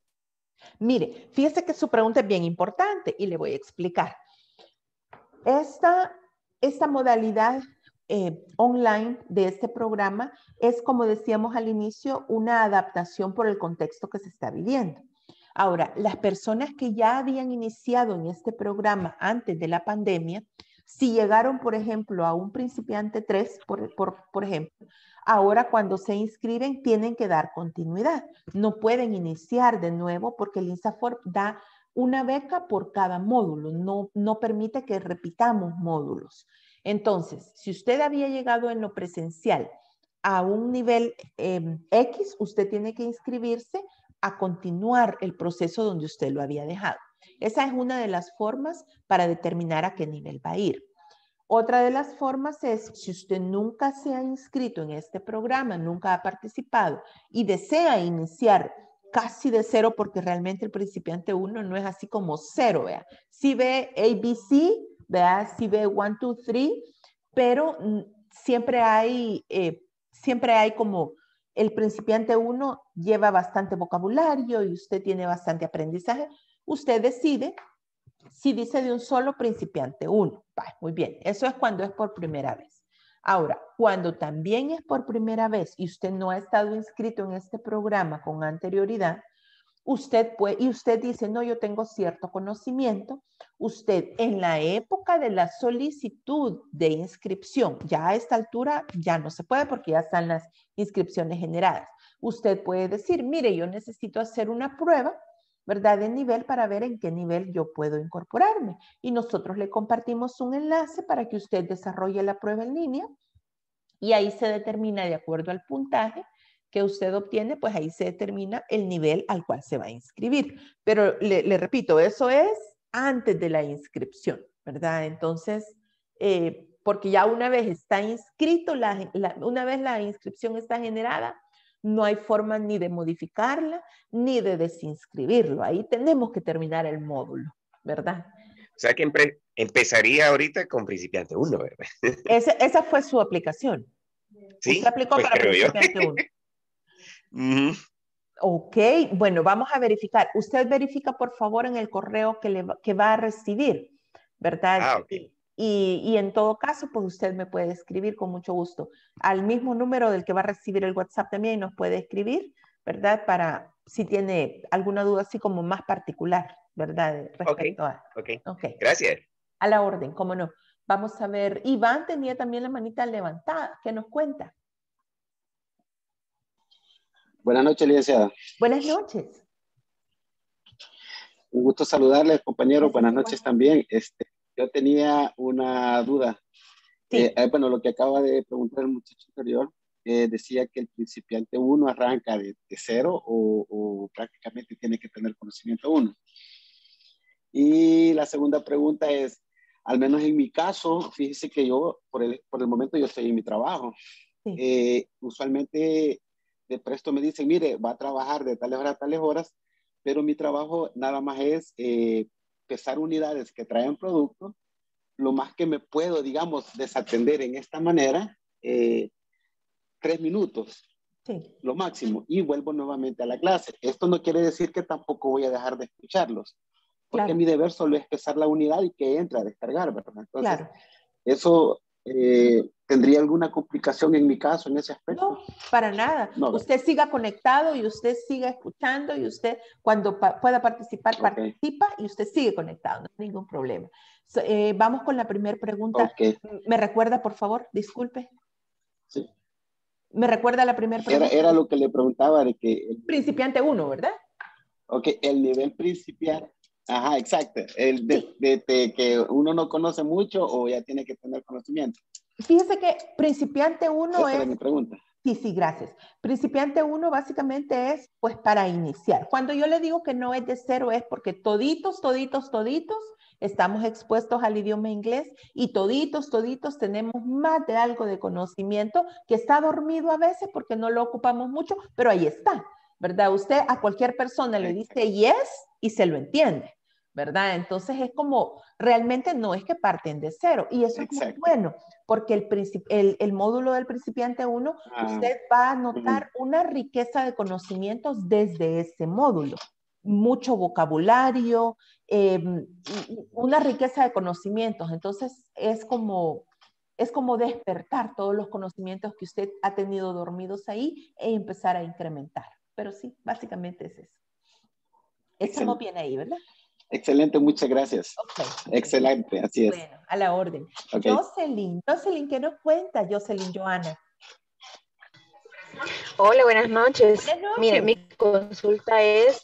Mire, fíjese que su pregunta es bien importante y le voy a explicar. Esta, esta modalidad eh, online de este programa es, como decíamos al inicio, una adaptación por el contexto que se está viviendo. Ahora, las personas que ya habían iniciado en este programa antes de la pandemia, si llegaron, por ejemplo, a un principiante 3, por, ejemplo, ahora cuando se inscriben tienen que dar continuidad. No pueden iniciar de nuevo porque el INSAFOR da una beca por cada módulo, no, permite que repitamos módulos. Entonces, si usted había llegado en lo presencial a un nivel em, X, usted tiene que inscribirse a continuar el proceso donde usted lo había dejado. Esa es una de las formas para determinar a qué nivel va a ir. Otra de las formas es, si usted nunca se ha inscrito en este programa, nunca ha participado y desea iniciar casi de cero porque realmente el principiante uno no es así como cero, vea. si ve ABC, vea, si ve 1, 2, 3, pero siempre hay, eh, siempre hay como el principiante uno lleva bastante vocabulario y usted tiene bastante aprendizaje. Usted decide si dice de un solo principiante uno. muy bien, eso es cuando es por primera vez. Ahora, cuando también es por primera vez y usted no ha estado inscrito en este programa con anterioridad, usted puede, y usted dice, no, yo tengo cierto conocimiento, usted en la época de la solicitud de inscripción, ya a esta altura ya no se puede porque ya están las inscripciones generadas, usted puede decir, mire, yo necesito hacer una prueba ¿verdad? De nivel para ver en qué nivel yo puedo incorporarme. Y nosotros le compartimos un enlace para que usted desarrolle la prueba en línea y ahí se determina de acuerdo al puntaje que usted obtiene, pues ahí se determina el nivel al cual se va a inscribir. Pero le, repito, eso es antes de la inscripción, ¿verdad? Entonces, eh, porque ya una vez está inscrito, una vez la inscripción está generada, no hay forma ni de modificarla ni de desinscribirlo. Ahí tenemos que terminar el módulo, ¿verdad? O sea que empezaría ahorita con principiante 1, ¿verdad? esa fue su aplicación. Sí, Se aplicó pues para principiante 1. Ok, bueno, vamos a verificar. Usted verifica, por favor, en el correo que, va a recibir, ¿verdad? Ah, y, en todo caso, pues usted me puede escribir con mucho gusto al mismo número del que va a recibir el WhatsApp también y nos puede escribir, ¿verdad? Para si tiene alguna duda así como más particular, ¿verdad? Respecto a... ok, gracias. A la orden, cómo no. Vamos a ver, Iván tenía también la manita levantada, ¿qué nos cuenta? Buenas noches, licenciada. Buenas noches. Un gusto saludarles, compañero. Buenas noches también. Este, yo tenía una duda. Eh, eh, bueno, lo que acaba de preguntar el muchacho anterior, eh, decía que el principiante uno arranca de, cero o, prácticamente tiene que tener conocimiento uno. Y la segunda pregunta es, al menos en mi caso, fíjese que yo, por el, por el momento, yo estoy en mi trabajo. usualmente de presto me dicen, mire, va a trabajar de tales horas a tales horas, pero mi trabajo nada más es pesar unidades que traen producto, lo más que me puedo, digamos, desatender en esta manera, eh, tres minutos, lo máximo, y vuelvo nuevamente a la clase. Esto no quiere decir que tampoco voy a dejar de escucharlos, porque mi deber solo es pesar la unidad y que entra a descargar, ¿verdad? Entonces, claro. eso eh, ¿tendría alguna complicación en mi caso en ese aspecto? No, para nada. usted siga conectado y usted siga escuchando y usted cuando pueda participar, participa y usted sigue conectado, no hay ningún problema. Eh, vamos con la primera pregunta. ¿Me recuerda, por favor? Disculpe. Sí. ¿Me recuerda la primera pregunta? Era, lo que le preguntaba de que... principiante 1, ¿verdad? Ok, el nivel principiante Ajá, exacto. El de, que uno no conoce mucho o ya tiene que tener conocimiento. Fíjese que principiante uno es... mi pregunta. Sí, sí, gracias. Principiante uno básicamente es pues para iniciar. Cuando yo le digo que no es de cero es porque toditos, toditos, toditos estamos expuestos al idioma inglés y toditos, toditos tenemos más de algo de conocimiento que está dormido a veces porque no lo ocupamos mucho, pero ahí está. ¿verdad? Usted a cualquier persona le dice yes y se lo entiende, ¿verdad? Entonces es como, realmente no es que parten de cero. Y eso es muy bueno, porque el, módulo del principiante 1, ah. usted va a notar una riqueza de conocimientos desde ese módulo. Mucho vocabulario, em, una riqueza de conocimientos. Entonces es como, es como despertar todos los conocimientos que usted ha tenido dormidos ahí e empezar a incrementar. Pero sí, básicamente es eso. Estamos bien ahí, ¿verdad? Excelente, muchas gracias. Excelente, así es. Bueno, a la orden. Jocelyn, Jocelyn, ¿qué nos cuenta Jocelyn Joana? Hola, buenas noches. Buenas noches. Mire, mi consulta es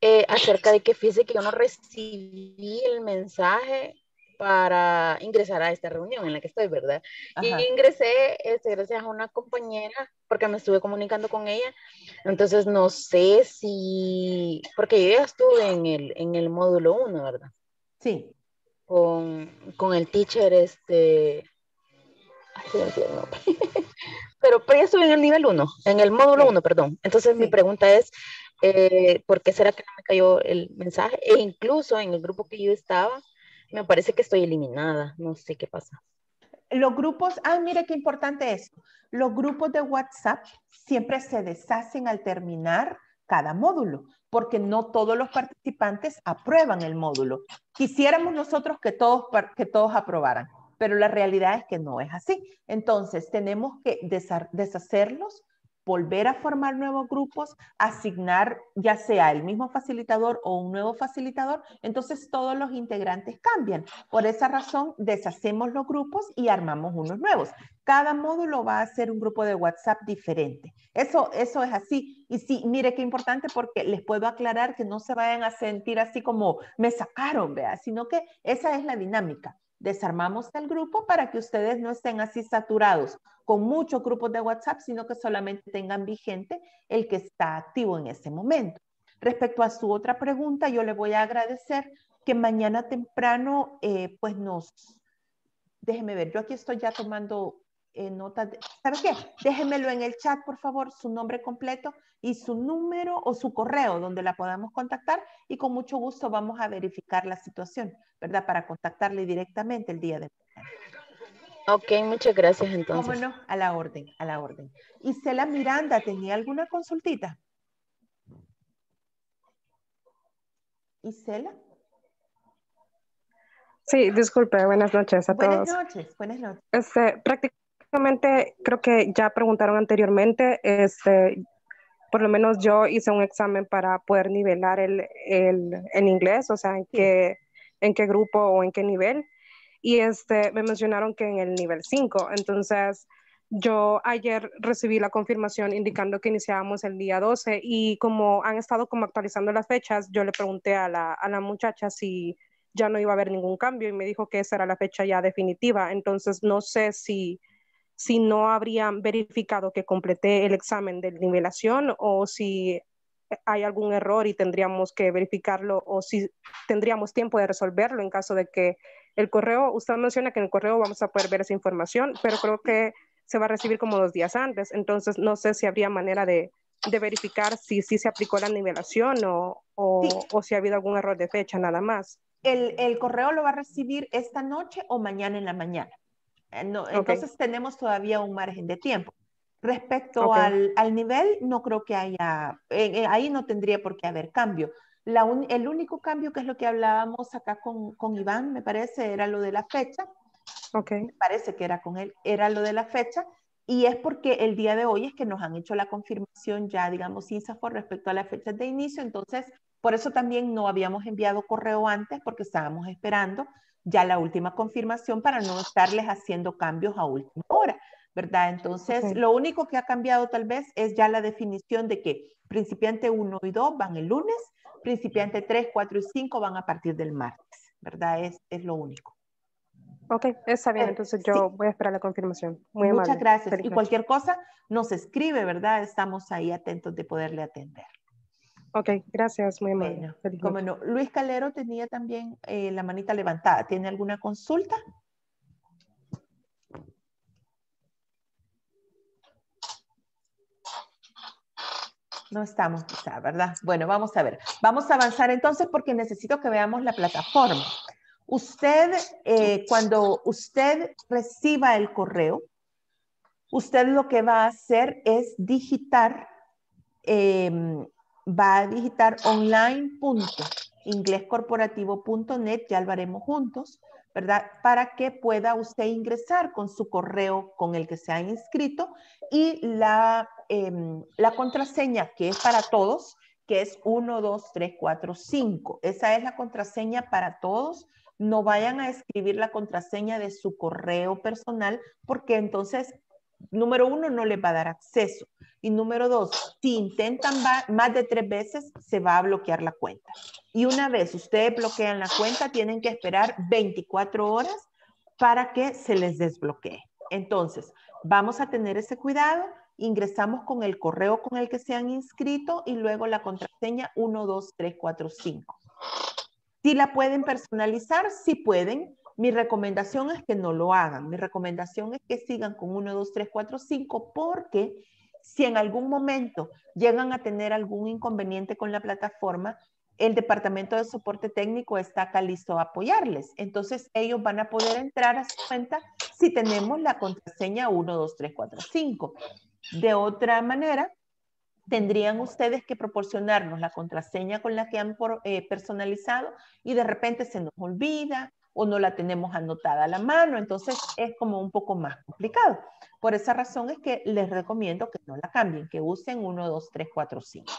eh, acerca de que fíjese que yo no recibí el mensaje para ingresar a esta reunión en la que estoy, ¿verdad? Y ingresé este, gracias a una compañera, porque me estuve comunicando con ella. Entonces, no sé si, porque yo ya estuve en el, módulo 1, ¿verdad? Sí. Con, el teacher, este... Pero, pero ya estuve en el nivel 1, en el módulo 1, perdón. Entonces, mi pregunta es, eh, ¿por qué será que no me cayó el mensaje? E incluso en el grupo que yo estaba, me parece que estoy eliminada, no sé qué pasa. Los grupos, ah, mire qué importante es, los grupos de WhatsApp siempre se deshacen al terminar cada módulo, porque no todos los participantes aprueban el módulo. Quisiéramos nosotros que todos, que todos aprobaran, pero la realidad es que no es así. Entonces, tenemos que deshacerlos volver a formar nuevos grupos, asignar ya sea el mismo facilitador o un nuevo facilitador, entonces todos los integrantes cambian. Por esa razón, deshacemos los grupos y armamos unos nuevos. Cada módulo va a ser un grupo de WhatsApp diferente. Eso, eso es así. Y sí, mire qué importante porque les puedo aclarar que no se vayan a sentir así como me sacaron, vea, sino que esa es la dinámica desarmamos el grupo para que ustedes no estén así saturados con muchos grupos de WhatsApp, sino que solamente tengan vigente el que está activo en ese momento. Respecto a su otra pregunta, yo le voy a agradecer que mañana temprano, eh, pues nos, déjeme ver, yo aquí estoy ya tomando eh, nota, ¿Sabes qué? Déjenmelo en el chat, por favor, su nombre completo y su número o su correo donde la podamos contactar y con mucho gusto vamos a verificar la situación, ¿verdad? Para contactarle directamente el día de mañana. Ok, muchas gracias entonces. a la orden, a la orden. Isela Miranda, ¿tenía alguna consultita? Isela. Sí, disculpe, buenas noches a todos. Buenas noches, buenas noches. Este, prácticamente creo que ya preguntaron anteriormente, este, por lo menos yo hice un examen para poder nivelar el, el, inglés, o sea, en qué, en qué grupo o en qué nivel. Y este, me mencionaron que en el nivel 5. Entonces, yo ayer recibí la confirmación indicando que iniciábamos el día 12 y como han estado como actualizando las fechas, yo le pregunté a la, a la muchacha si ya no iba a haber ningún cambio y me dijo que esa era la fecha ya definitiva. Entonces, no sé si si no habrían verificado que completé el examen de nivelación o si hay algún error y tendríamos que verificarlo o si tendríamos tiempo de resolverlo en caso de que el correo, usted menciona que en el correo vamos a poder ver esa información, pero creo que se va a recibir como dos días antes, entonces no sé si habría manera de, verificar si sí si se aplicó la nivelación o, o, si ha habido algún error de fecha nada más. El, el correo lo va a recibir esta noche o mañana en la mañana. Eh, entonces tenemos todavía un margen de tiempo. Respecto al, nivel, no creo que haya, ahí no tendría por qué haber cambio. el único cambio que es lo que hablábamos acá con, con Iván, me parece, era lo de la fecha. Okay. Me parece que era con él, era lo de la fecha. Y es porque el día de hoy es que nos han hecho la confirmación ya, digamos, INSAFOR respecto a las fechas de inicio. Entonces, por eso también no habíamos enviado correo antes porque estábamos esperando ya la última confirmación para no estarles haciendo cambios a última hora, ¿verdad? Entonces, lo único que ha cambiado tal vez es ya la definición de que principiante 1 y 2 van el lunes, principiante 3, 4 y 5 van a partir del martes, ¿verdad? Es, es lo único. Ok, está bien, eh, entonces yo voy a esperar la confirmación. Muchas gracias. y cualquier cosa nos escribe, ¿verdad? Estamos ahí atentos de poderle atender. Ok, gracias, muy amable. Luis Calero tenía también eh, la manita levantada. ¿Tiene alguna consulta? No estamos ¿verdad? Bueno, vamos a ver. Vamos a avanzar entonces porque necesito que veamos la plataforma. Usted, eh, cuando usted reciba el correo, usted lo que va a hacer es digitar eh, va a digitar online.inglescorporativo.net, ya lo haremos juntos, ¿verdad? Para que pueda usted ingresar con su correo con el que se ha inscrito y la, em, la contraseña que es para todos, que es 12345. Esa es la contraseña para todos. No vayan a escribir la contraseña de su correo personal porque entonces número uno, no les va a dar acceso. Y número dos, si intentan más de tres veces, se va a bloquear la cuenta. Y una vez ustedes bloquean la cuenta, tienen que esperar 24 horas para que se les desbloquee. Entonces, vamos a tener ese cuidado, ingresamos con el correo con el que se han inscrito y luego la contraseña 12345. Si la pueden personalizar, si pueden, mi recomendación es que no lo hagan. Mi recomendación es que sigan con 1, 2, 3, 4, 5 porque si en algún momento llegan a tener algún inconveniente con la plataforma, el departamento de soporte técnico está acá listo a apoyarles. Entonces ellos van a poder entrar a su cuenta si tenemos la contraseña 5. De otra manera, tendrían ustedes que proporcionarnos la contraseña con la que han eh, personalizado y de repente se nos olvida o no la tenemos anotada a la mano, entonces es como un poco más complicado. Por esa razón es que les recomiendo que no la cambien, que usen 1, 2, 3, 4, 5.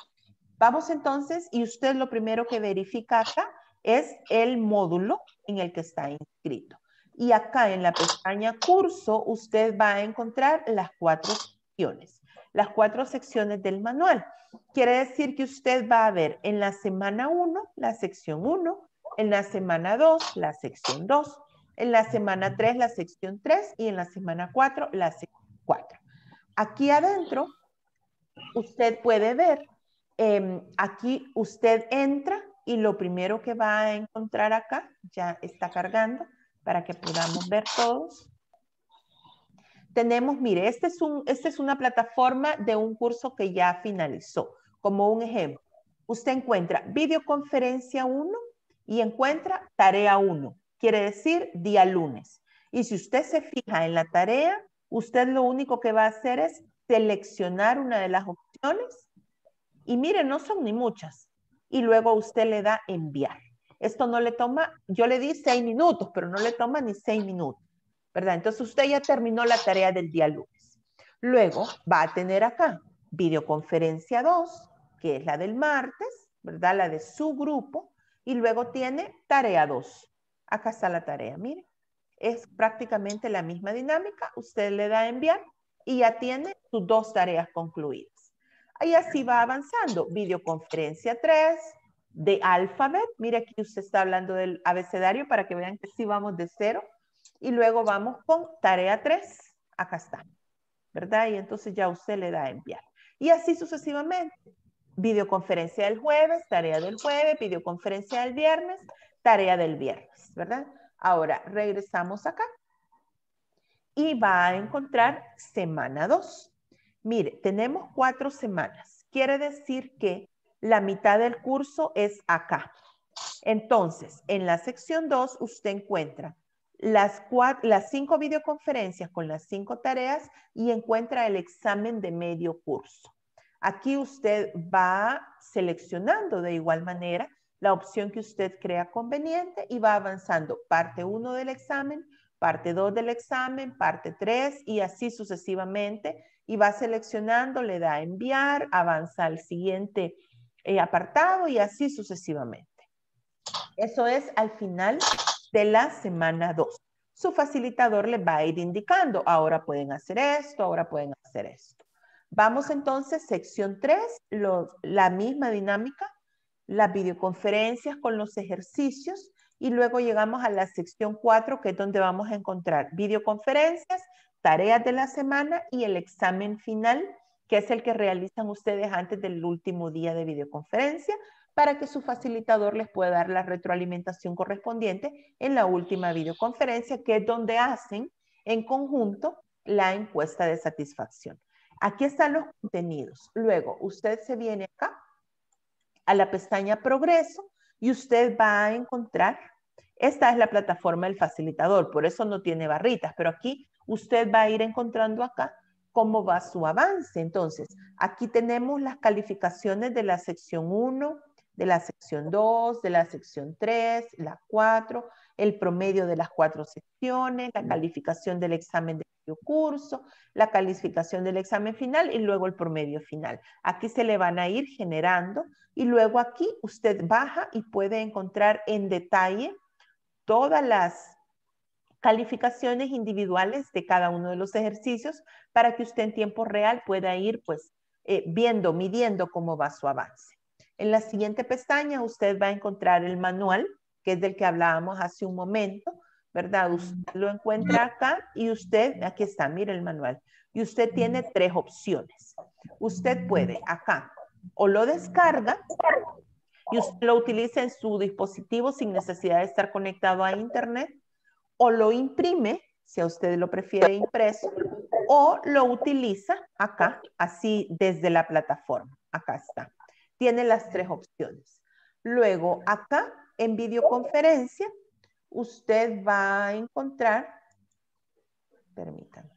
Vamos entonces y usted lo primero que verifica acá es el módulo en el que está inscrito. Y acá en la pestaña curso usted va a encontrar las cuatro secciones, las cuatro secciones del manual. Quiere decir que usted va a ver en la semana 1 la sección 1, en la semana 2 la sección 2, en la semana 3 la sección 3 y en la semana 4 la sección 4. Aquí adentro usted puede ver, em, aquí usted entra y lo primero que va a encontrar acá, ya está cargando para que podamos ver todos. Tenemos, mire, esta es, un, este es una plataforma de un curso que ya finalizó, como un ejemplo. Usted encuentra videoconferencia 1, y encuentra tarea 1, quiere decir día lunes. Y si usted se fija en la tarea, usted lo único que va a hacer es seleccionar una de las opciones y mire, no son ni muchas. Y luego usted le da enviar. Esto no le toma, yo le di seis minutos, pero no le toma ni seis minutos, ¿verdad? Entonces usted ya terminó la tarea del día lunes. Luego va a tener acá videoconferencia 2, que es la del martes, ¿verdad? La de su grupo, y luego tiene tarea 2. Acá está la tarea, mire. Es prácticamente la misma dinámica. Usted le da a enviar y ya tiene sus dos tareas concluidas. ahí así va avanzando. Videoconferencia 3 de Alphabet. Mire aquí usted está hablando del abecedario para que vean que sí vamos de cero. Y luego vamos con tarea 3. Acá está. ¿Verdad? Y entonces ya usted le da a enviar. Y así sucesivamente videoconferencia del jueves, tarea del jueves, videoconferencia del viernes, tarea del viernes, ¿verdad? Ahora regresamos acá y va a encontrar semana 2. Mire, tenemos cuatro semanas. Quiere decir que la mitad del curso es acá. Entonces, en la sección 2 usted encuentra las, las cinco videoconferencias con las cinco tareas y encuentra el examen de medio curso. Aquí usted va seleccionando de igual manera la opción que usted crea conveniente y va avanzando parte 1 del examen, parte 2 del examen, parte 3 y así sucesivamente. Y va seleccionando, le da a enviar, avanza al siguiente eh, apartado y así sucesivamente. Eso es al final de la semana 2. Su facilitador le va a ir indicando, ahora pueden hacer esto, ahora pueden hacer esto. Vamos entonces, sección 3, la misma dinámica, las videoconferencias con los ejercicios y luego llegamos a la sección 4, que es donde vamos a encontrar videoconferencias, tareas de la semana y el examen final, que es el que realizan ustedes antes del último día de videoconferencia, para que su facilitador les pueda dar la retroalimentación correspondiente en la última videoconferencia, que es donde hacen en conjunto la encuesta de satisfacción. Aquí están los contenidos. Luego, usted se viene acá a la pestaña Progreso y usted va a encontrar, esta es la plataforma del facilitador, por eso no tiene barritas, pero aquí usted va a ir encontrando acá cómo va su avance. Entonces, aquí tenemos las calificaciones de la sección 1, de la sección 2, de la sección 3, la 4, el promedio de las cuatro secciones, la calificación del examen de curso, la calificación del examen final y luego el promedio final. Aquí se le van a ir generando y luego aquí usted baja y puede encontrar en detalle todas las calificaciones individuales de cada uno de los ejercicios para que usted en tiempo real pueda ir pues eh, viendo, midiendo cómo va su avance. En la siguiente pestaña usted va a encontrar el manual es del que hablábamos hace un momento, ¿verdad? Usted lo encuentra acá y usted, aquí está, mire el manual, y usted tiene tres opciones. Usted puede acá o lo descarga y usted lo utiliza en su dispositivo sin necesidad de estar conectado a internet, o lo imprime, si a usted lo prefiere impreso, o lo utiliza acá, así desde la plataforma. Acá está. Tiene las tres opciones. Luego, acá en videoconferencia, usted va a encontrar, permítanme,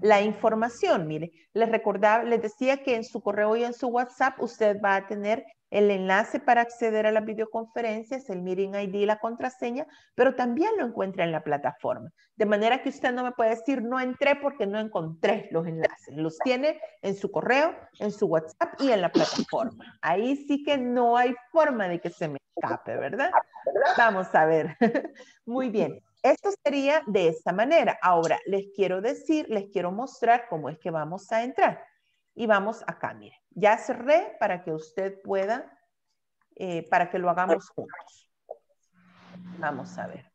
la información. Mire, les recordaba, les decía que en su correo y en su WhatsApp usted va a tener el enlace para acceder a las videoconferencias, el Meeting ID y la contraseña, pero también lo encuentra en la plataforma. De manera que usted no me puede decir, no entré porque no encontré los enlaces. Los tiene en su correo, en su WhatsApp y en la plataforma. Ahí sí que no hay forma de que se me ¿verdad? Vamos a ver. Muy bien. Esto sería de esta manera. Ahora, les quiero decir, les quiero mostrar cómo es que vamos a entrar. Y vamos acá, mire. Ya cerré para que usted pueda, eh, para que lo hagamos juntos. Vamos a ver.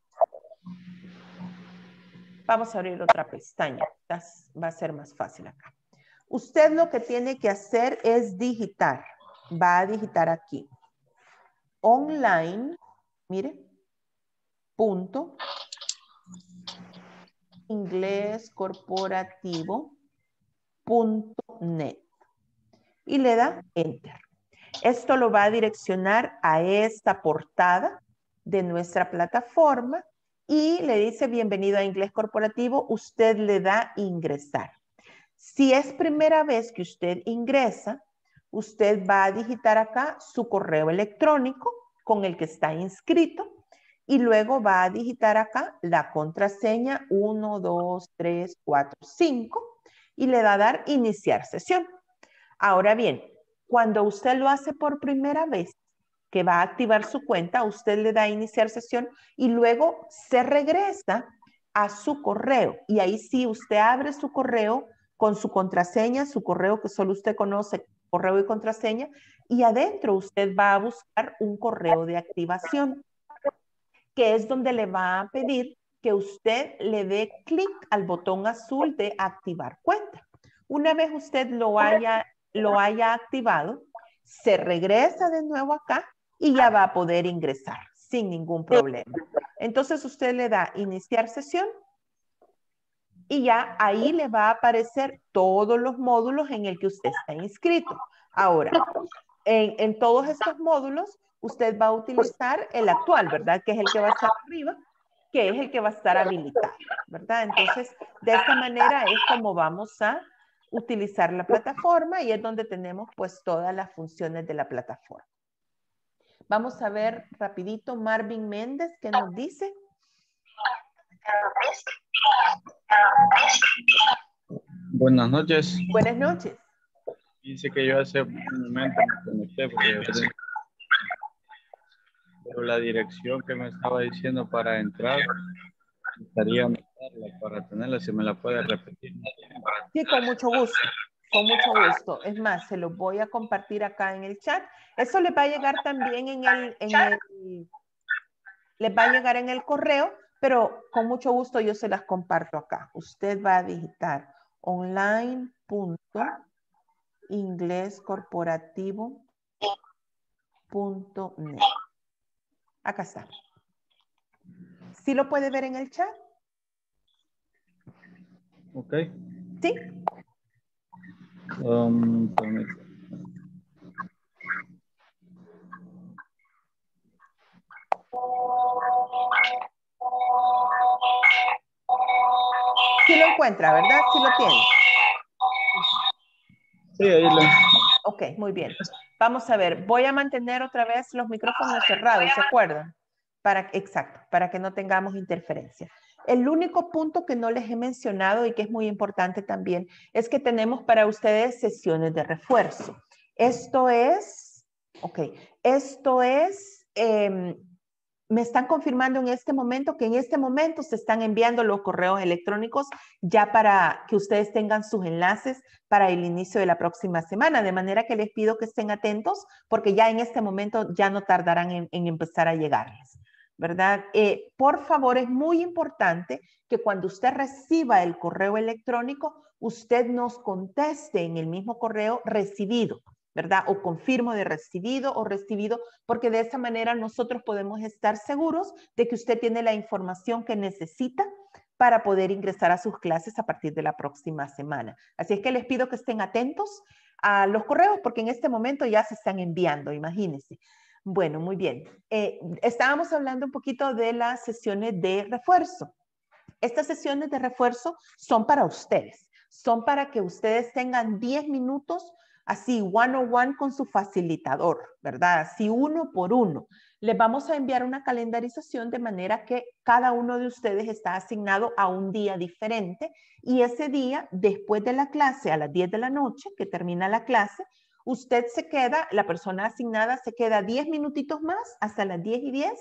Vamos a abrir otra pestaña. va a ser más fácil acá. Usted lo que tiene que hacer es digitar. Va a digitar aquí online, mire, punto, inglés corporativo, punto net. Y le da enter. Esto lo va a direccionar a esta portada de nuestra plataforma y le dice bienvenido a Inglés Corporativo. Usted le da ingresar. Si es primera vez que usted ingresa, usted va a digitar acá su correo electrónico con el que está inscrito y luego va a digitar acá la contraseña 1, 2, 3, 4, 5 y le va a dar iniciar sesión. Ahora bien, cuando usted lo hace por primera vez, que va a activar su cuenta, usted le da iniciar sesión y luego se regresa a su correo. Y ahí sí, usted abre su correo con su contraseña, su correo que solo usted conoce correo y contraseña, y adentro usted va a buscar un correo de activación, que es donde le va a pedir que usted le dé clic al botón azul de activar cuenta. Una vez usted lo haya, lo haya activado, se regresa de nuevo acá y ya va a poder ingresar sin ningún problema. Entonces usted le da iniciar sesión y ya ahí le va a aparecer todos los módulos en el que usted está inscrito. Ahora, en, todos estos módulos, usted va a utilizar el actual, ¿verdad? Que es el que va a estar arriba, que es el que va a estar habilitado, ¿verdad? Entonces, de esta manera es como vamos a utilizar la plataforma y es donde tenemos pues todas las funciones de la plataforma. Vamos a ver rapidito Marvin Méndez que nos dice. Buenas noches. Buenas noches. Dice que yo hace un momento me conecté porque la dirección que me estaba diciendo para entrar, estaría para tenerla, si me la puede repetir. Sí, con mucho gusto. Con mucho gusto. Es más, se lo voy a compartir acá en el chat. Eso les va a llegar también en el, en va a llegar en el correo pero con mucho gusto yo se las comparto acá. Usted va a digitar online.inglescorporativo.net. Acá está. ¿Sí lo puede ver en el chat? Ok. Sí. Um, Entra, ¿verdad? Sí lo tiene. Sí, ahí lo. Ok, muy bien. Vamos a ver, voy a mantener otra vez los micrófonos cerrados, ¿se acuerdan? Para, exacto, para que no tengamos interferencia. El único punto que no les he mencionado y que es muy importante también es que tenemos para ustedes sesiones de refuerzo. Esto es, ok, esto es em, me están confirmando en este momento que en este momento se están enviando los correos electrónicos ya para que ustedes tengan sus enlaces para el inicio de la próxima semana. De manera que les pido que estén atentos porque ya en este momento ya no tardarán en, empezar a llegarles. ¿Verdad? Eh, por favor, es muy importante que cuando usted reciba el correo electrónico, usted nos conteste en el mismo correo recibido ¿verdad? O confirmo de recibido o recibido, porque de esa manera nosotros podemos estar seguros de que usted tiene la información que necesita para poder ingresar a sus clases a partir de la próxima semana. Así es que les pido que estén atentos a los correos porque en este momento ya se están enviando, imagínense. Bueno, muy bien. Eh, estábamos hablando un poquito de las sesiones de refuerzo. Estas sesiones de refuerzo son para ustedes, son para que ustedes tengan 10 minutos así, one on one con su facilitador, ¿verdad? Así uno por uno. Les vamos a enviar una calendarización de manera que cada uno de ustedes está asignado a un día diferente y ese día, después de la clase, a las 10 de la noche, que termina la clase, usted se queda, la persona asignada se queda 10 minutitos más hasta las 10 y 10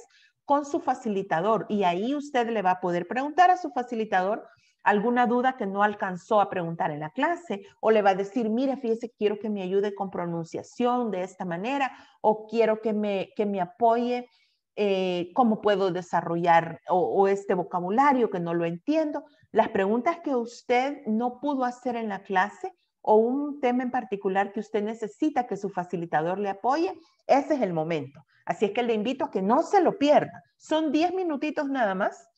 con su facilitador y ahí usted le va a poder preguntar a su facilitador alguna duda que no alcanzó a preguntar en la clase o le va a decir, mira, fíjese, quiero que me ayude con pronunciación de esta manera o quiero que me, me apoye eh, cómo puedo desarrollar o, este vocabulario que no lo entiendo. Las preguntas que usted no pudo hacer en la clase o un tema en particular que usted necesita que su facilitador le apoye, ese es el momento. Así es que le invito a que no se lo pierda. Son 10 minutitos nada más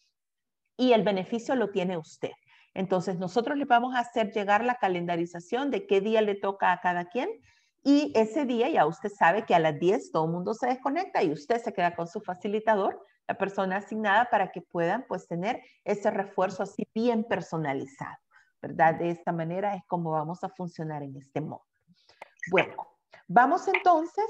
y el beneficio lo tiene usted. Entonces, nosotros le vamos a hacer llegar la calendarización de qué día le toca a cada quien y ese día ya usted sabe que a las 10 todo el mundo se desconecta y usted se queda con su facilitador, la persona asignada, para que puedan pues tener ese refuerzo así bien personalizado, ¿verdad? De esta manera es como vamos a funcionar en este modo Bueno, vamos entonces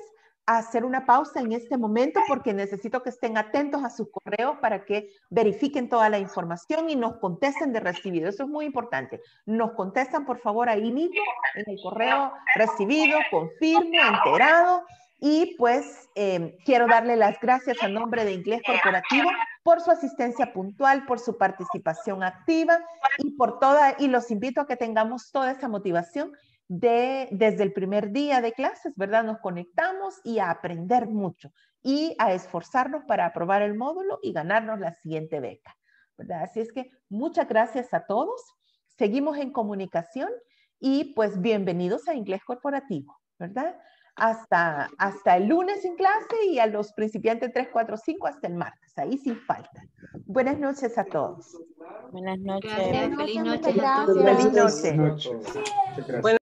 hacer una pausa en este momento porque necesito que estén atentos a su correo para que verifiquen toda la información y nos contesten de recibido. Eso es muy importante. Nos contestan, por favor, ahí mismo en el correo recibido, confirmo, enterado. Y pues em, quiero darle las gracias a nombre de Inglés Corporativo por su asistencia puntual, por su participación activa y por toda, y los invito a que tengamos toda esa motivación de, desde el primer día de clases, ¿verdad? Nos conectamos y a aprender mucho y a esforzarnos para aprobar el módulo y ganarnos la siguiente beca, ¿verdad? Así es que muchas gracias a todos. Seguimos en comunicación y pues bienvenidos a Inglés Corporativo, ¿verdad? Hasta, hasta el lunes en clase y a los principiantes 3, 4, 5 hasta el martes, ahí sin falta. Buenas noches a todos. Buenas noches.